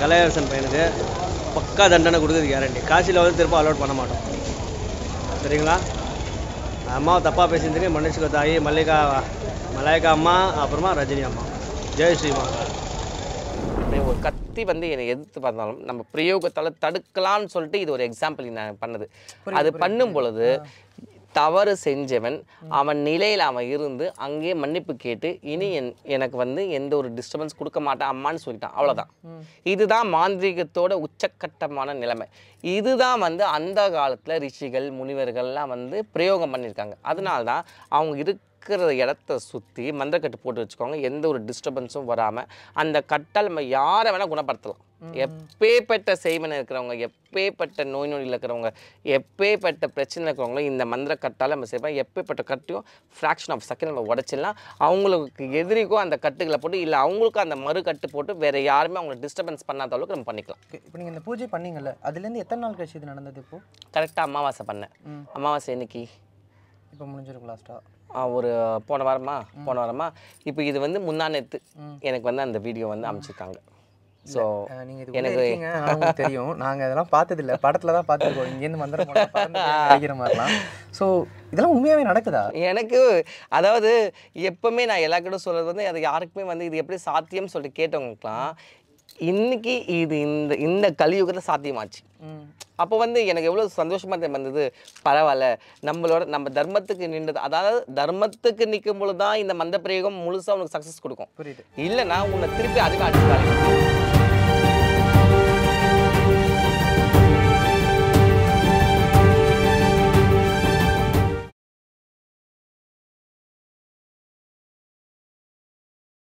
கலையரசன் பையனுக்கு பக்கா தண்டனை கொடுக்குறது கேரண்டி காசியில் வந்து திரும்ப அலோட் பண்ண மாட்டோம் சரிங்களா அம்மாவை தப்பாக பேசியிருந்தீங்க மன்னிச்சுக்கோ தாயி மல்லிகா மலாய்கா அம்மா அப்புறமா ரஜினி அம்மா ஜெய் ஸ்ரீமா ஒரு கத்தி வந்து என்னை எதிர்த்து பார்த்தாலும் நம்ம பிரயோகத்தால் தடுக்கலாம்னு சொல்லிட்டு இது ஒரு எக்ஸாம்பிள் நான் பண்ணது அது பண்ணும் பொழுது தவறு செஞ்சவன் அவன் நிலையில் அவன் இருந்து அங்கேயே மன்னிப்பு கேட்டு இனி என் எனக்கு வந்து எந்த ஒரு டிஸ்டர்பன்ஸ் கொடுக்க மாட்டேன் அம்மான்னு சொல்லிட்டான் அவ்வளோதான் இதுதான் மாந்திரிகத்தோட உச்சக்கட்டமான நிலைமை இதுதான் வந்து அந்த காலத்தில் ரிஷிகள் முனிவர்கள்லாம் வந்து பிரயோகம் பண்ணியிருக்காங்க அதனால்தான் அவங்க இருக்க இருக்கிற இடத்த சுற்றி மந்திரக்கட்டு போட்டு வச்சுக்கோங்க எந்த ஒரு டிஸ்டர்பன்ஸும் வராமல் அந்த கட்டால் நம்ம யாரை வேணால் குணப்படுத்தலாம் எப்பேற்பட்ட செய்மனை இருக்கிறவங்க எப்பேற்பட்ட நோய் நோயில் இருக்கிறவங்க எப்பேற்பட்ட பிரச்சனை இருக்கிறவங்களும் இந்த மந்திர கட்டால் நம்ம செய்வோம் எப்பேற்பட்ட கட்டையும் ஃப்ராக்ஷன் ஆஃப் செகண்ட் நம்ம உடச்சிடலாம் அவங்களுக்கு எதிரிக்கும் அந்த கட்டுகளை போட்டு இல்லை அவங்களுக்கும் அந்த மறு கட்டு போட்டு வேறு யாருமே அவங்களை டிஸ்டர்பன்ஸ் பண்ணாத அளவுக்கு நம்ம பண்ணிக்கலாம் இப்போ நீங்கள் இந்த பூஜை பண்ணிங்கல்ல அதுலேருந்து எத்தனை நாள் கழிச்சு இது நடந்தது இப்போது கரெக்டாக அமாவாசை பண்ணேன் அமாவாசை இன்னைக்கு இப்போ முடிஞ்சிருக்கு லாஸ்ட்டாக ஒரு போன வாரமா போன வாரமா இப்போ இது வந்து முந்தானத்து எனக்கு வந்து அந்த வீடியோ வந்து அமைச்சிருக்காங்க ஸோ எனக்கு தெரியும் நாங்கள் இதெல்லாம் பார்த்ததில்ல படத்தில் தான் பார்த்துருக்கோம் இங்கேருந்து மந்திரம் நினைக்கிற மாதிரிலாம் ஸோ இதெல்லாம் உண்மையாகவே நடக்குதா எனக்கு அதாவது எப்பவுமே நான் எல்லா கூட சொல்கிறது வந்து அது யாருக்குமே வந்து இது எப்படி சாத்தியம்னு சொல்லிட்டு கேட்டவங்களுக்குலாம் இன்னைக்கு இது இந்த இந்த கலியுகத்தில் சாத்தியமாச்சு அப்போ வந்து எனக்கு எவ்வளோ சந்தோஷமாக வந்தது பரவாயில்ல நம்மளோட நம்ம தர்மத்துக்கு நின்றது அதாவது தர்மத்துக்கு நிற்கும் பொழுது தான் இந்த மந்த பிரயோகம் முழுசாக உனக்கு சக்ஸஸ் கொடுக்கும் புரியுது இல்லைன்னா உன்னை திருப்பி அதுவே அடிச்சு